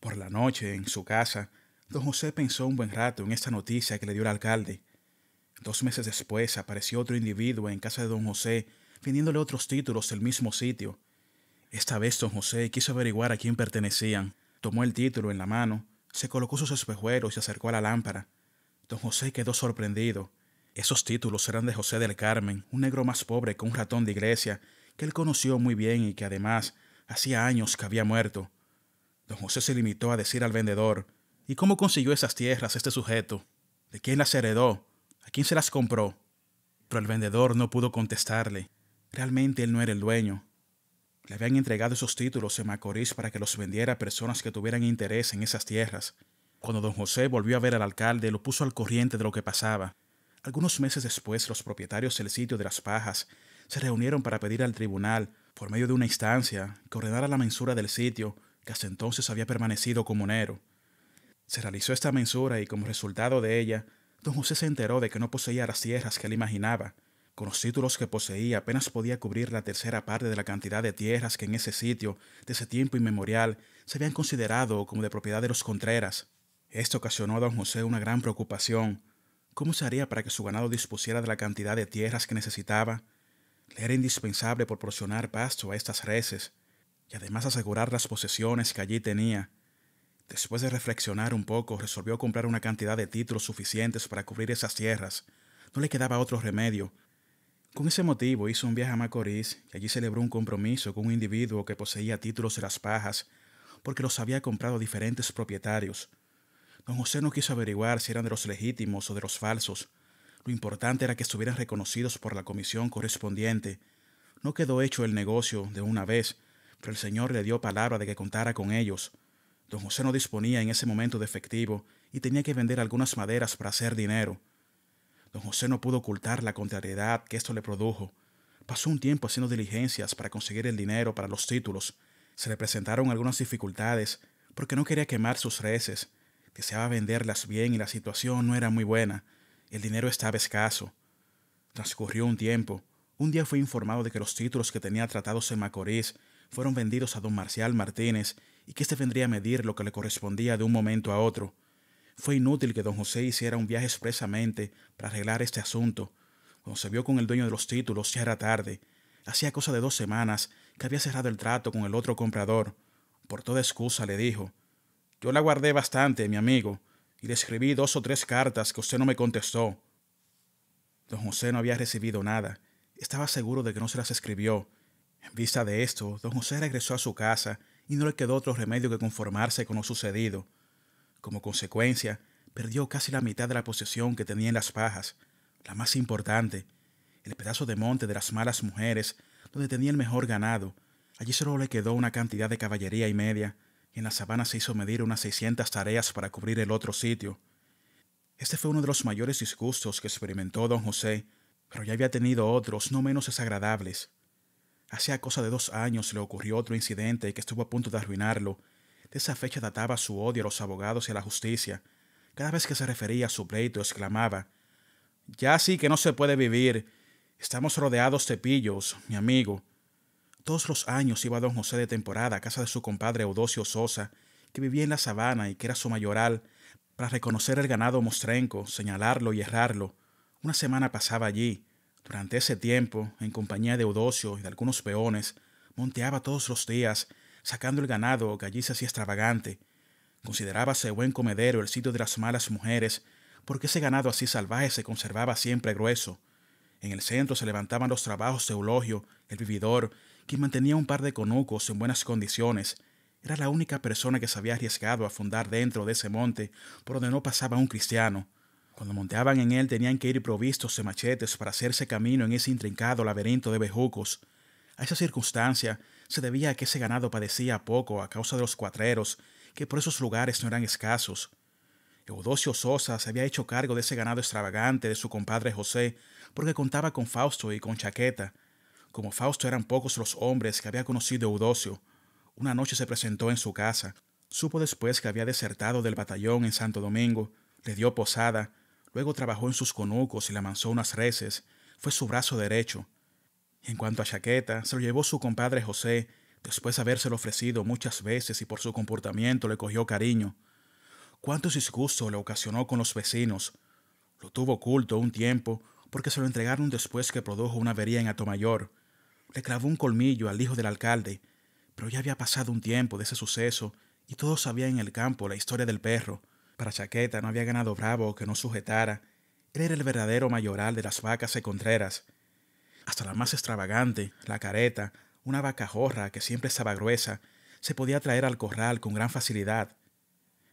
Por la noche, en su casa, Don José pensó un buen rato en esta noticia que le dio el alcalde. Dos meses después apareció otro individuo en casa de don José, vendiéndole otros títulos del mismo sitio. Esta vez don José quiso averiguar a quién pertenecían. Tomó el título en la mano, se colocó sus espejuelos y se acercó a la lámpara. Don José quedó sorprendido. Esos títulos eran de José del Carmen, un negro más pobre que un ratón de iglesia, que él conoció muy bien y que además hacía años que había muerto. Don José se limitó a decir al vendedor ¿Y cómo consiguió esas tierras este sujeto? ¿De quién las heredó? ¿A quién se las compró? Pero el vendedor no pudo contestarle. Realmente él no era el dueño. Le habían entregado esos títulos en Macorís para que los vendiera a personas que tuvieran interés en esas tierras. Cuando don José volvió a ver al alcalde, lo puso al corriente de lo que pasaba. Algunos meses después, los propietarios del sitio de las pajas se reunieron para pedir al tribunal, por medio de una instancia, que ordenara la mensura del sitio que hasta entonces había permanecido comunero. Se realizó esta mensura y como resultado de ella, don José se enteró de que no poseía las tierras que él imaginaba. Con los títulos que poseía apenas podía cubrir la tercera parte de la cantidad de tierras que en ese sitio, de ese tiempo inmemorial, se habían considerado como de propiedad de los Contreras. Esto ocasionó a don José una gran preocupación. ¿Cómo se haría para que su ganado dispusiera de la cantidad de tierras que necesitaba? Le era indispensable proporcionar pasto a estas reses y además asegurar las posesiones que allí tenía. Después de reflexionar un poco, resolvió comprar una cantidad de títulos suficientes para cubrir esas tierras. No le quedaba otro remedio. Con ese motivo hizo un viaje a Macorís y allí celebró un compromiso con un individuo que poseía títulos de las pajas, porque los había comprado diferentes propietarios. Don José no quiso averiguar si eran de los legítimos o de los falsos. Lo importante era que estuvieran reconocidos por la comisión correspondiente. No quedó hecho el negocio de una vez, pero el señor le dio palabra de que contara con ellos. Don José no disponía en ese momento de efectivo y tenía que vender algunas maderas para hacer dinero. Don José no pudo ocultar la contrariedad que esto le produjo. Pasó un tiempo haciendo diligencias para conseguir el dinero para los títulos. Se le presentaron algunas dificultades porque no quería quemar sus reces. Deseaba venderlas bien y la situación no era muy buena. El dinero estaba escaso. Transcurrió un tiempo. Un día fue informado de que los títulos que tenía tratados en Macorís fueron vendidos a don Marcial Martínez y que éste vendría a medir lo que le correspondía de un momento a otro. Fue inútil que don José hiciera un viaje expresamente para arreglar este asunto. Cuando se vio con el dueño de los títulos ya era tarde. Hacía cosa de dos semanas que había cerrado el trato con el otro comprador. Por toda excusa le dijo, yo la guardé bastante, mi amigo, y le escribí dos o tres cartas que usted no me contestó. Don José no había recibido nada. Estaba seguro de que no se las escribió. En vista de esto, don José regresó a su casa y no le quedó otro remedio que conformarse con lo sucedido. Como consecuencia, perdió casi la mitad de la posesión que tenía en las pajas, la más importante, el pedazo de monte de las malas mujeres, donde tenía el mejor ganado. Allí solo le quedó una cantidad de caballería y media, y en la sabana se hizo medir unas 600 tareas para cubrir el otro sitio. Este fue uno de los mayores disgustos que experimentó don José, pero ya había tenido otros no menos desagradables. Hacía cosa de dos años le ocurrió otro incidente que estuvo a punto de arruinarlo. De esa fecha databa su odio a los abogados y a la justicia. Cada vez que se refería a su pleito exclamaba Ya sí que no se puede vivir. Estamos rodeados de pillos, mi amigo. Todos los años iba don José de temporada a casa de su compadre Eudosio Sosa, que vivía en la sabana y que era su mayoral, para reconocer el ganado mostrenco, señalarlo y errarlo. Una semana pasaba allí, durante ese tiempo, en compañía de Eudocio y de algunos peones, monteaba todos los días, sacando el ganado, gallizas y extravagante. Considerábase buen comedero el sitio de las malas mujeres, porque ese ganado así salvaje se conservaba siempre grueso. En el centro se levantaban los trabajos de Eulogio, el vividor, quien mantenía un par de conucos en buenas condiciones. Era la única persona que se había arriesgado a fundar dentro de ese monte por donde no pasaba un cristiano. Cuando monteaban en él tenían que ir provistos de machetes para hacerse camino en ese intrincado laberinto de bejucos. A esa circunstancia se debía a que ese ganado padecía poco a causa de los cuatreros, que por esos lugares no eran escasos. Eudocio Sosa se había hecho cargo de ese ganado extravagante de su compadre José, porque contaba con Fausto y con Chaqueta. Como Fausto eran pocos los hombres que había conocido Eudocio. Una noche se presentó en su casa. Supo después que había desertado del batallón en Santo Domingo, le dio posada Luego trabajó en sus conucos y le amansó unas reses. Fue su brazo derecho. En cuanto a chaqueta, se lo llevó su compadre José, después de habérselo ofrecido muchas veces y por su comportamiento le cogió cariño. Cuánto disgusto le ocasionó con los vecinos. Lo tuvo oculto un tiempo porque se lo entregaron después que produjo una avería en Atomayor. Le clavó un colmillo al hijo del alcalde, pero ya había pasado un tiempo de ese suceso y todos sabían en el campo la historia del perro para chaqueta, no había ganado bravo que no sujetara. Él era el verdadero mayoral de las vacas y contreras. Hasta la más extravagante, la careta, una vacajorra que siempre estaba gruesa, se podía traer al corral con gran facilidad.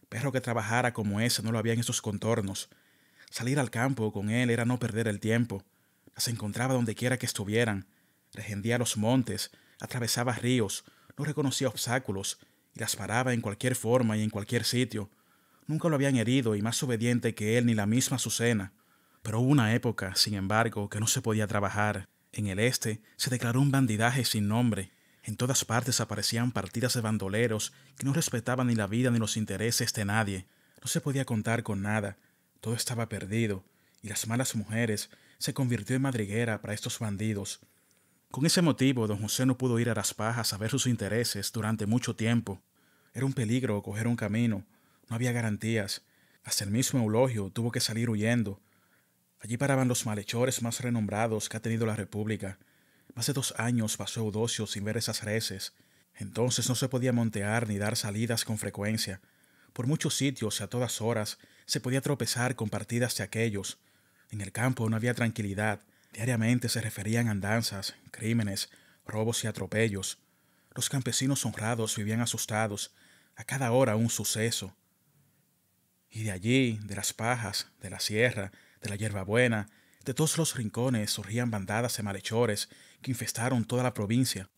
Perro que trabajara como ese no lo había en esos contornos. Salir al campo con él era no perder el tiempo. Las encontraba donde quiera que estuvieran. Regendía los montes, atravesaba ríos, no reconocía obstáculos y las paraba en cualquier forma y en cualquier sitio. Nunca lo habían herido y más obediente que él ni la misma Azucena. Pero hubo una época, sin embargo, que no se podía trabajar. En el este se declaró un bandidaje sin nombre. En todas partes aparecían partidas de bandoleros que no respetaban ni la vida ni los intereses de nadie. No se podía contar con nada. Todo estaba perdido, y las malas mujeres se convirtió en madriguera para estos bandidos. Con ese motivo, don José no pudo ir a las pajas a ver sus intereses durante mucho tiempo. Era un peligro coger un camino no había garantías. Hasta el mismo Eulogio tuvo que salir huyendo. Allí paraban los malhechores más renombrados que ha tenido la República. Más de dos años pasó Eudocio sin ver esas reces. Entonces no se podía montear ni dar salidas con frecuencia. Por muchos sitios y a todas horas se podía tropezar con partidas de aquellos. En el campo no había tranquilidad. Diariamente se referían andanzas, crímenes, robos y atropellos. Los campesinos honrados vivían asustados, a cada hora un suceso. Y de allí, de las pajas, de la sierra, de la buena, de todos los rincones surgían bandadas de malhechores que infestaron toda la provincia.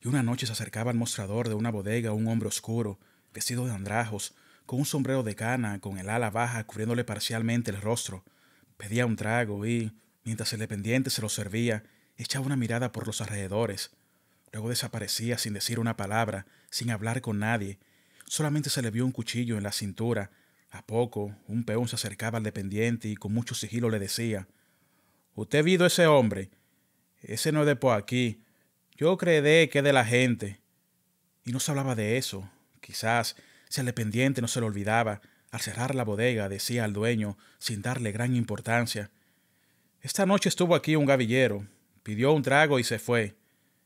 Y una noche se acercaba al mostrador de una bodega un hombre oscuro, vestido de andrajos, con un sombrero de cana, con el ala baja cubriéndole parcialmente el rostro. Pedía un trago y, mientras el dependiente se lo servía, echaba una mirada por los alrededores. Luego desaparecía sin decir una palabra, sin hablar con nadie. Solamente se le vio un cuchillo en la cintura a poco, un peón se acercaba al dependiente y con mucho sigilo le decía, Usted visto ese hombre, ese no es de por aquí, yo creeré que es de la gente. Y no se hablaba de eso, quizás si al dependiente no se lo olvidaba, al cerrar la bodega decía al dueño, sin darle gran importancia, Esta noche estuvo aquí un gavillero, pidió un trago y se fue.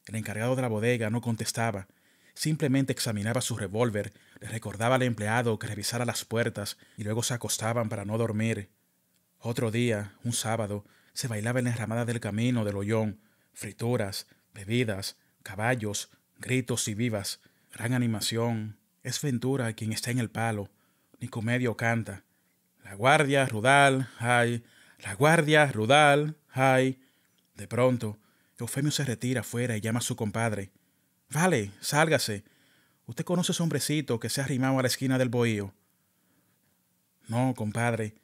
El encargado de la bodega no contestaba, Simplemente examinaba su revólver, le recordaba al empleado que revisara las puertas y luego se acostaban para no dormir. Otro día, un sábado, se bailaba en la enramada del camino del hoyón, frituras, bebidas, caballos, gritos y vivas, gran animación. Es Ventura quien está en el palo. Nicomedio canta. La guardia rudal, ay, la guardia rudal, ay. De pronto, Eufemio se retira afuera y llama a su compadre. Vale, sálgase. Usted conoce a ese hombrecito que se ha arrimado a la esquina del bohío. No, compadre,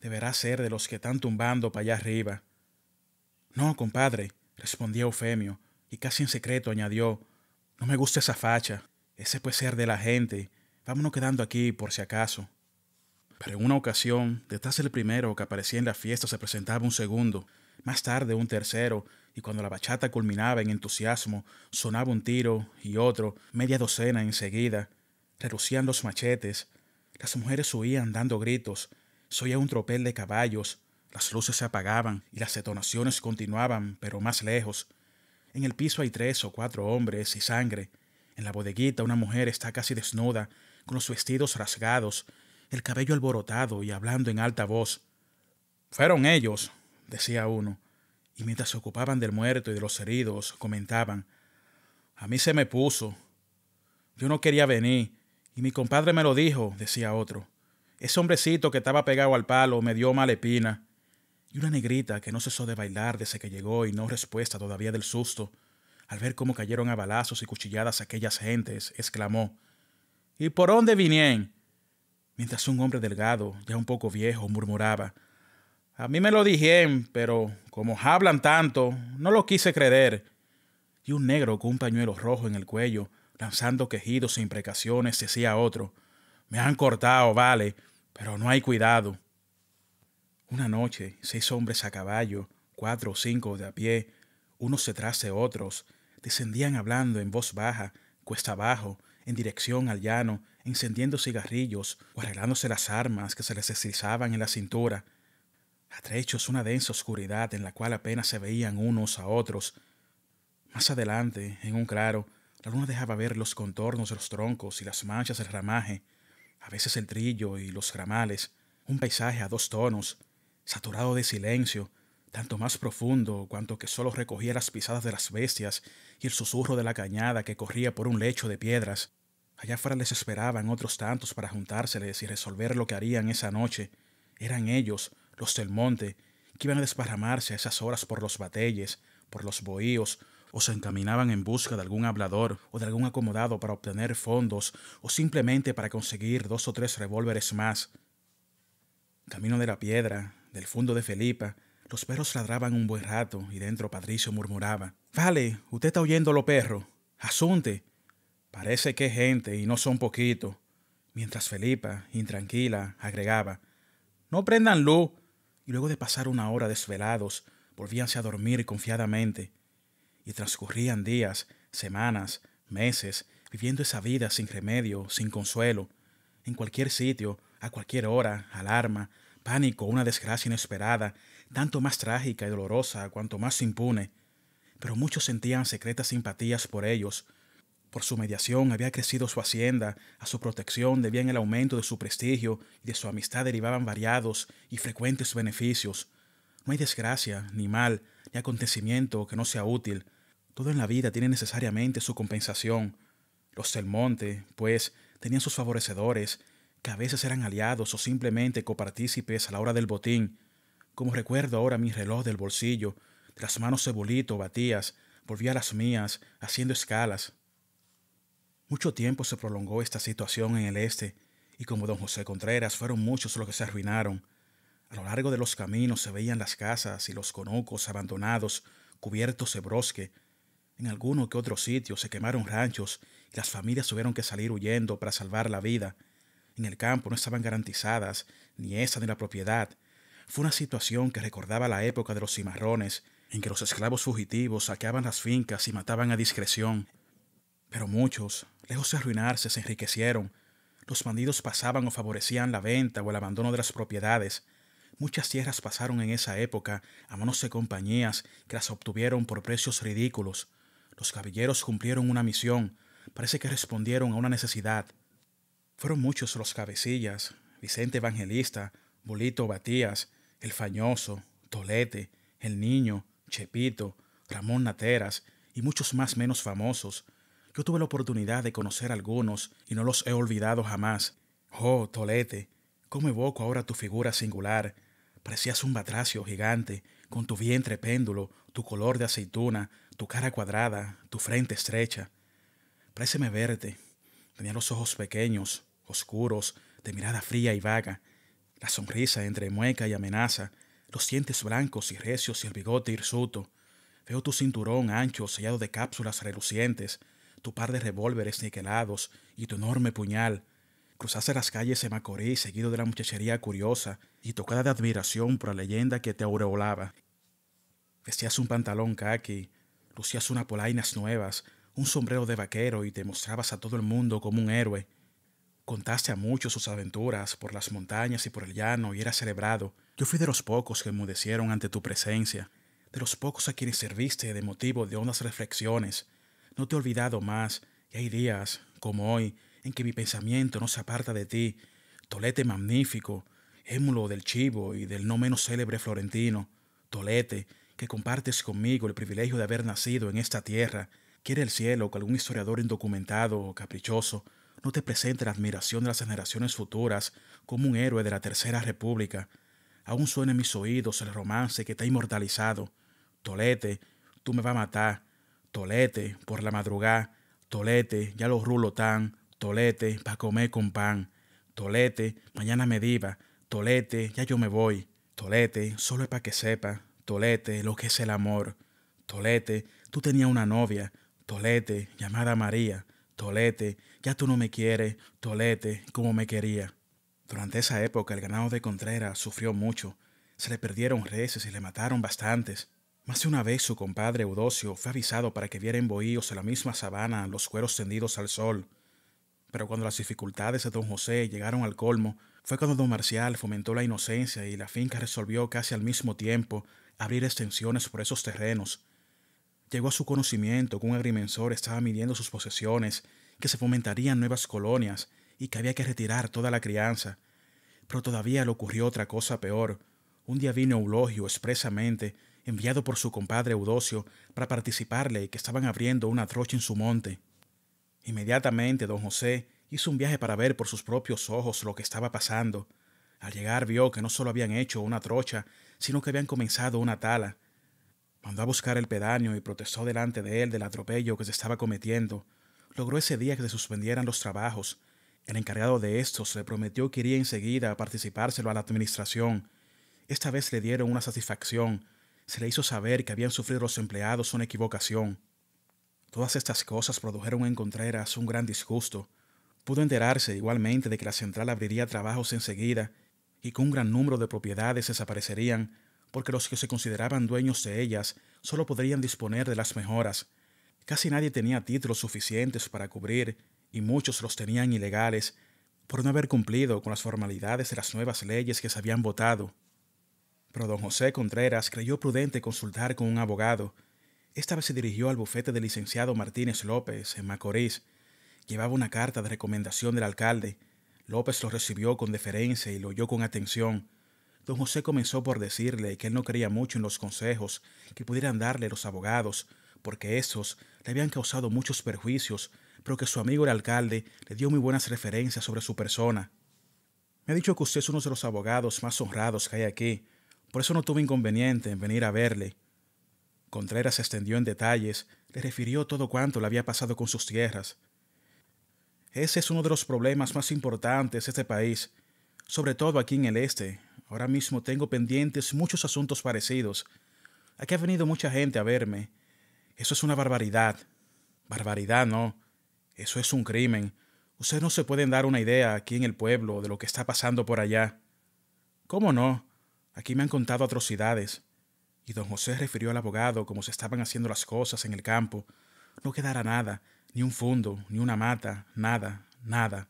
deberá ser de los que están tumbando para allá arriba. No, compadre, respondió Eufemio, y casi en secreto añadió, no me gusta esa facha, ese puede ser de la gente, vámonos quedando aquí por si acaso. Pero en una ocasión, detrás del primero que aparecía en la fiesta se presentaba un segundo, más tarde un tercero, y cuando la bachata culminaba en entusiasmo, sonaba un tiro y otro, media docena enseguida. Relucían los machetes. Las mujeres huían dando gritos. Se oía un tropel de caballos. Las luces se apagaban y las detonaciones continuaban, pero más lejos. En el piso hay tres o cuatro hombres y sangre. En la bodeguita una mujer está casi desnuda, con los vestidos rasgados, el cabello alborotado y hablando en alta voz. Fueron ellos, decía uno y mientras se ocupaban del muerto y de los heridos, comentaban, a mí se me puso. Yo no quería venir, y mi compadre me lo dijo, decía otro. Ese hombrecito que estaba pegado al palo me dio mala espina. Y una negrita que no cesó de bailar desde que llegó y no respuesta todavía del susto, al ver cómo cayeron a balazos y cuchilladas aquellas gentes, exclamó, ¿Y por dónde vinieron? Mientras un hombre delgado, ya un poco viejo, murmuraba, a mí me lo dijeron, pero como hablan tanto, no lo quise creer. Y un negro con un pañuelo rojo en el cuello, lanzando quejidos e imprecaciones, decía a otro, me han cortado, vale, pero no hay cuidado. Una noche, seis hombres a caballo, cuatro o cinco de a pie, unos detrás de otros, descendían hablando en voz baja, cuesta abajo, en dirección al llano, encendiendo cigarrillos o arreglándose las armas que se les deslizaban en la cintura. A una densa oscuridad en la cual apenas se veían unos a otros. Más adelante, en un claro, la luna dejaba ver los contornos de los troncos y las manchas del ramaje, a veces el trillo y los ramales, un paisaje a dos tonos, saturado de silencio, tanto más profundo cuanto que solo recogía las pisadas de las bestias y el susurro de la cañada que corría por un lecho de piedras. Allá afuera les esperaban otros tantos para juntárseles y resolver lo que harían esa noche. Eran ellos, los del monte, que iban a desparramarse a esas horas por los batelles, por los bohíos, o se encaminaban en busca de algún hablador o de algún acomodado para obtener fondos, o simplemente para conseguir dos o tres revólveres más. Camino de la piedra, del fondo de Felipa, los perros ladraban un buen rato y dentro Patricio murmuraba: Vale, usted está oyendo lo perro. Asunte. Parece que es gente y no son poquito. Mientras Felipa, intranquila, agregaba: No prendan luz, y luego de pasar una hora desvelados, volvíanse a dormir confiadamente, y transcurrían días, semanas, meses, viviendo esa vida sin remedio, sin consuelo, en cualquier sitio, a cualquier hora, alarma, pánico, una desgracia inesperada, tanto más trágica y dolorosa cuanto más impune. Pero muchos sentían secretas simpatías por ellos, por su mediación había crecido su hacienda, a su protección debían el aumento de su prestigio y de su amistad derivaban variados y frecuentes beneficios. No hay desgracia, ni mal, ni acontecimiento que no sea útil. Todo en la vida tiene necesariamente su compensación. Los del monte, pues, tenían sus favorecedores, que a veces eran aliados o simplemente copartícipes a la hora del botín. Como recuerdo ahora mi reloj del bolsillo, de las manos cebolito Bolito batías, volvía a las mías, haciendo escalas, mucho tiempo se prolongó esta situación en el este, y como don José Contreras fueron muchos los que se arruinaron. A lo largo de los caminos se veían las casas y los conucos abandonados, cubiertos de brosque. En alguno que otro sitio se quemaron ranchos y las familias tuvieron que salir huyendo para salvar la vida. En el campo no estaban garantizadas ni esa ni la propiedad. Fue una situación que recordaba la época de los cimarrones, en que los esclavos fugitivos saqueaban las fincas y mataban a discreción. Pero muchos, lejos de arruinarse, se enriquecieron. Los bandidos pasaban o favorecían la venta o el abandono de las propiedades. Muchas tierras pasaron en esa época a manos de compañías que las obtuvieron por precios ridículos. Los caballeros cumplieron una misión, parece que respondieron a una necesidad. Fueron muchos los cabecillas, Vicente Evangelista, Bolito Batías, El Fañoso, Tolete, El Niño, Chepito, Ramón Nateras y muchos más menos famosos, yo tuve la oportunidad de conocer algunos y no los he olvidado jamás. Oh, Tolete, cómo evoco ahora tu figura singular. Parecías un batracio gigante, con tu vientre péndulo, tu color de aceituna, tu cara cuadrada, tu frente estrecha. me verte. Tenía los ojos pequeños, oscuros, de mirada fría y vaga, la sonrisa entre mueca y amenaza, los dientes blancos y recios y el bigote hirsuto. Veo tu cinturón ancho sellado de cápsulas relucientes, tu par de revólveres niquelados y tu enorme puñal. Cruzaste las calles de Macorís seguido de la muchachería curiosa y tocada de admiración por la leyenda que te aureolaba. Vestías un pantalón caqui, lucías unas polainas nuevas, un sombrero de vaquero y te mostrabas a todo el mundo como un héroe. Contaste a muchos sus aventuras por las montañas y por el llano y era celebrado. Yo fui de los pocos que enmudecieron ante tu presencia, de los pocos a quienes serviste de motivo de hondas reflexiones, no te he olvidado más, y hay días, como hoy, en que mi pensamiento no se aparta de ti, Tolete magnífico, émulo del chivo y del no menos célebre florentino, Tolete, que compartes conmigo el privilegio de haber nacido en esta tierra, quiere el cielo que algún historiador indocumentado o caprichoso no te presente la admiración de las generaciones futuras como un héroe de la Tercera República. Aún suena en mis oídos el romance que te ha inmortalizado. Tolete, tú me vas a matar, tolete, por la madrugada, tolete, ya los rulo tan, tolete, pa' comer con pan, tolete, mañana me diva, tolete, ya yo me voy, tolete, solo es pa' que sepa, tolete, lo que es el amor, tolete, tú tenías una novia, tolete, llamada María, tolete, ya tú no me quieres, tolete, como me quería. Durante esa época el ganado de Contreras sufrió mucho, se le perdieron reses y le mataron bastantes. Más de una vez su compadre Eudocio fue avisado para que viera en bohíos en la misma sabana los cueros tendidos al sol. Pero cuando las dificultades de don José llegaron al colmo, fue cuando don Marcial fomentó la inocencia y la finca resolvió casi al mismo tiempo abrir extensiones por esos terrenos. Llegó a su conocimiento que un agrimensor estaba midiendo sus posesiones, que se fomentarían nuevas colonias y que había que retirar toda la crianza. Pero todavía le ocurrió otra cosa peor. Un día vino Eulogio expresamente enviado por su compadre Eudocio para participarle que estaban abriendo una trocha en su monte. Inmediatamente don José hizo un viaje para ver por sus propios ojos lo que estaba pasando. Al llegar vio que no solo habían hecho una trocha, sino que habían comenzado una tala. Mandó a buscar el pedaño y protestó delante de él del atropello que se estaba cometiendo. Logró ese día que se suspendieran los trabajos. El encargado de estos le prometió que iría enseguida a participárselo a la administración. Esta vez le dieron una satisfacción, se le hizo saber que habían sufrido los empleados una equivocación. Todas estas cosas produjeron en Contreras un gran disgusto. Pudo enterarse igualmente de que la central abriría trabajos enseguida y que un gran número de propiedades desaparecerían, porque los que se consideraban dueños de ellas solo podrían disponer de las mejoras. Casi nadie tenía títulos suficientes para cubrir, y muchos los tenían ilegales, por no haber cumplido con las formalidades de las nuevas leyes que se habían votado. Pero don José Contreras creyó prudente consultar con un abogado. Esta vez se dirigió al bufete del licenciado Martínez López, en Macorís. Llevaba una carta de recomendación del alcalde. López lo recibió con deferencia y lo oyó con atención. Don José comenzó por decirle que él no creía mucho en los consejos que pudieran darle los abogados, porque esos le habían causado muchos perjuicios, pero que su amigo el alcalde le dio muy buenas referencias sobre su persona. Me ha dicho que usted es uno de los abogados más honrados que hay aquí, por eso no tuve inconveniente en venir a verle. Contreras se extendió en detalles, le refirió todo cuanto le había pasado con sus tierras. Ese es uno de los problemas más importantes de este país, sobre todo aquí en el este. Ahora mismo tengo pendientes muchos asuntos parecidos. Aquí ha venido mucha gente a verme. Eso es una barbaridad. Barbaridad, no. Eso es un crimen. Ustedes no se pueden dar una idea aquí en el pueblo de lo que está pasando por allá. ¿Cómo no? Aquí me han contado atrocidades. Y don José refirió al abogado cómo se estaban haciendo las cosas en el campo. No quedara nada, ni un fondo, ni una mata, nada, nada.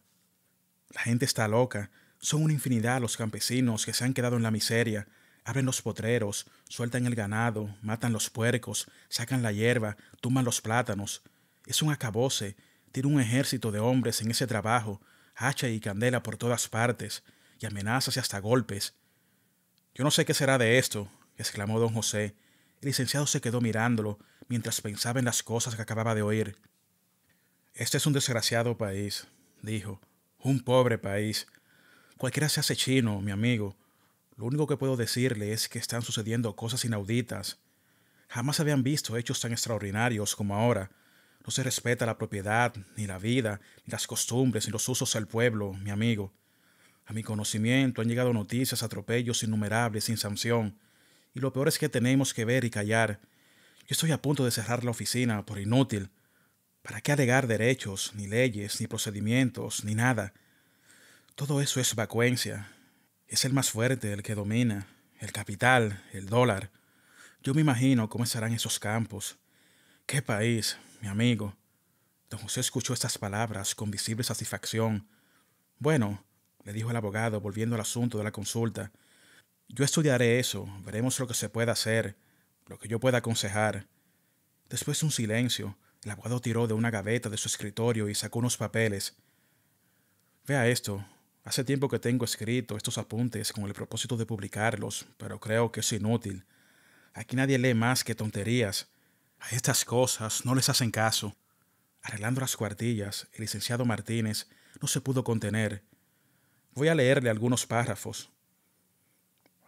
La gente está loca. Son una infinidad los campesinos que se han quedado en la miseria. Abren los potreros, sueltan el ganado, matan los puercos, sacan la hierba, tuman los plátanos. Es un acabose. Tiene un ejército de hombres en ese trabajo, hacha y candela por todas partes, y amenazas y hasta golpes. Yo no sé qué será de esto, exclamó don José. El licenciado se quedó mirándolo mientras pensaba en las cosas que acababa de oír. Este es un desgraciado país, dijo, un pobre país. Cualquiera se hace chino, mi amigo. Lo único que puedo decirle es que están sucediendo cosas inauditas. Jamás habían visto hechos tan extraordinarios como ahora. No se respeta la propiedad, ni la vida, ni las costumbres, ni los usos del pueblo, mi amigo. A mi conocimiento han llegado noticias, atropellos innumerables, sin sanción. Y lo peor es que tenemos que ver y callar. Yo estoy a punto de cerrar la oficina por inútil. ¿Para qué alegar derechos, ni leyes, ni procedimientos, ni nada? Todo eso es vacuencia. Es el más fuerte el que domina, el capital, el dólar. Yo me imagino cómo estarán esos campos. ¡Qué país, mi amigo! Don José escuchó estas palabras con visible satisfacción. Bueno, le dijo el abogado, volviendo al asunto de la consulta. Yo estudiaré eso, veremos lo que se pueda hacer, lo que yo pueda aconsejar. Después de un silencio, el abogado tiró de una gaveta de su escritorio y sacó unos papeles. Vea esto. Hace tiempo que tengo escrito estos apuntes con el propósito de publicarlos, pero creo que es inútil. Aquí nadie lee más que tonterías. A estas cosas no les hacen caso. Arreglando las cuartillas, el licenciado Martínez no se pudo contener Voy a leerle algunos párrafos.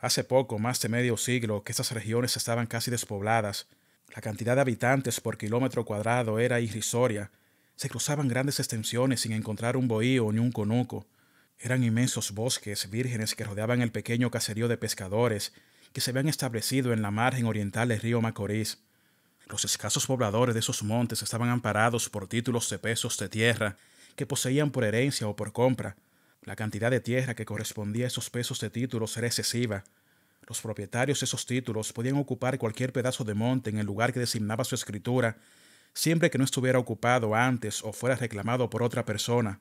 Hace poco, más de medio siglo, que estas regiones estaban casi despobladas. La cantidad de habitantes por kilómetro cuadrado era irrisoria. Se cruzaban grandes extensiones sin encontrar un bohío ni un conuco. Eran inmensos bosques vírgenes que rodeaban el pequeño caserío de pescadores que se habían establecido en la margen oriental del río Macorís. Los escasos pobladores de esos montes estaban amparados por títulos de pesos de tierra que poseían por herencia o por compra, la cantidad de tierra que correspondía a esos pesos de títulos era excesiva. Los propietarios de esos títulos podían ocupar cualquier pedazo de monte en el lugar que designaba su escritura, siempre que no estuviera ocupado antes o fuera reclamado por otra persona.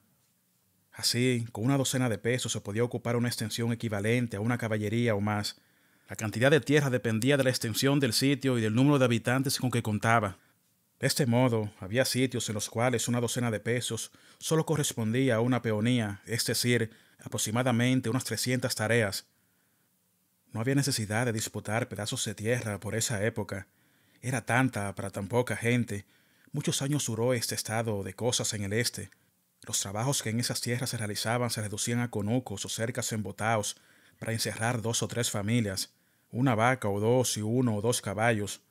Así, con una docena de pesos se podía ocupar una extensión equivalente a una caballería o más. La cantidad de tierra dependía de la extensión del sitio y del número de habitantes con que contaba. De este modo, había sitios en los cuales una docena de pesos solo correspondía a una peonía, es decir, aproximadamente unas trescientas tareas. No había necesidad de disputar pedazos de tierra por esa época. Era tanta para tan poca gente. Muchos años duró este estado de cosas en el este. Los trabajos que en esas tierras se realizaban se reducían a conucos o cercas embotados para encerrar dos o tres familias, una vaca o dos y uno o dos caballos.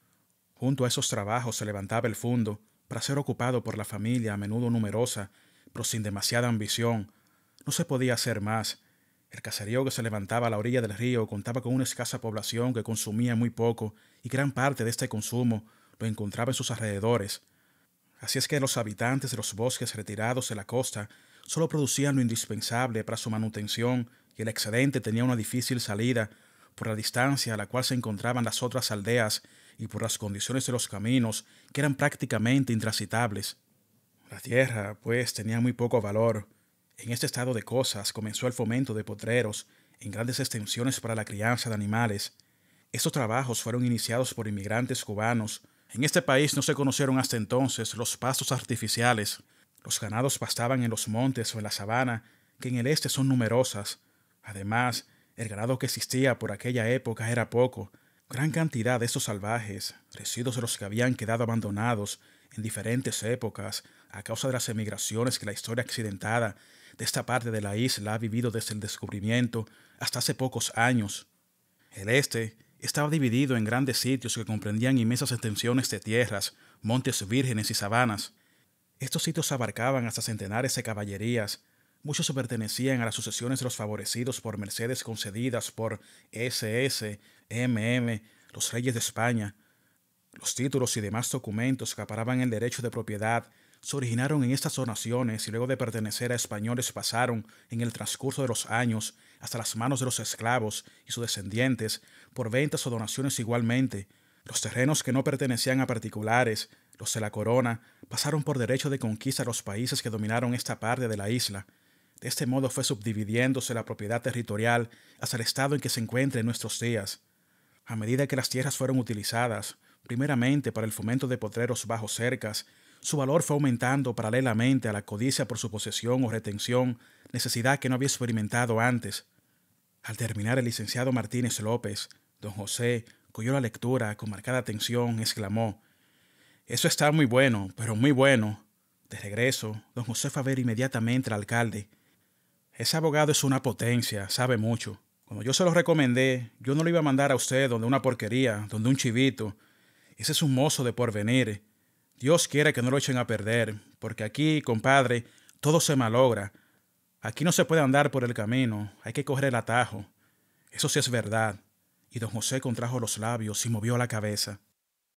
Junto a esos trabajos se levantaba el fondo para ser ocupado por la familia a menudo numerosa, pero sin demasiada ambición. No se podía hacer más. El caserío que se levantaba a la orilla del río contaba con una escasa población que consumía muy poco y gran parte de este consumo lo encontraba en sus alrededores. Así es que los habitantes de los bosques retirados de la costa solo producían lo indispensable para su manutención y el excedente tenía una difícil salida por la distancia a la cual se encontraban las otras aldeas y por las condiciones de los caminos, que eran prácticamente intransitables. La tierra, pues, tenía muy poco valor. En este estado de cosas comenzó el fomento de potreros en grandes extensiones para la crianza de animales. Estos trabajos fueron iniciados por inmigrantes cubanos. En este país no se conocieron hasta entonces los pastos artificiales. Los ganados pastaban en los montes o en la sabana, que en el este son numerosas. Además, el ganado que existía por aquella época era poco, Gran cantidad de estos salvajes, residuos de los que habían quedado abandonados en diferentes épocas a causa de las emigraciones que la historia accidentada de esta parte de la isla ha vivido desde el descubrimiento hasta hace pocos años. El este estaba dividido en grandes sitios que comprendían inmensas extensiones de tierras, montes vírgenes y sabanas. Estos sitios abarcaban hasta centenares de caballerías Muchos pertenecían a las sucesiones de los favorecidos por mercedes concedidas por SS, MM, los reyes de España. Los títulos y demás documentos que aparaban el derecho de propiedad se originaron en estas donaciones y luego de pertenecer a españoles pasaron, en el transcurso de los años, hasta las manos de los esclavos y sus descendientes por ventas o donaciones igualmente. Los terrenos que no pertenecían a particulares, los de la corona, pasaron por derecho de conquista a los países que dominaron esta parte de la isla. De este modo fue subdividiéndose la propiedad territorial hasta el estado en que se encuentra en nuestros días. A medida que las tierras fueron utilizadas, primeramente para el fomento de potreros bajo cercas, su valor fue aumentando paralelamente a la codicia por su posesión o retención, necesidad que no había experimentado antes. Al terminar el licenciado Martínez López, don José, cuyo la lectura con marcada atención, exclamó Eso está muy bueno, pero muy bueno. De regreso, don José fue a ver inmediatamente al alcalde, ese abogado es una potencia, sabe mucho. Cuando yo se lo recomendé, yo no lo iba a mandar a usted donde una porquería, donde un chivito. Ese es un mozo de porvenir. Dios quiere que no lo echen a perder, porque aquí, compadre, todo se malogra. Aquí no se puede andar por el camino, hay que coger el atajo. Eso sí es verdad. Y don José contrajo los labios y movió la cabeza.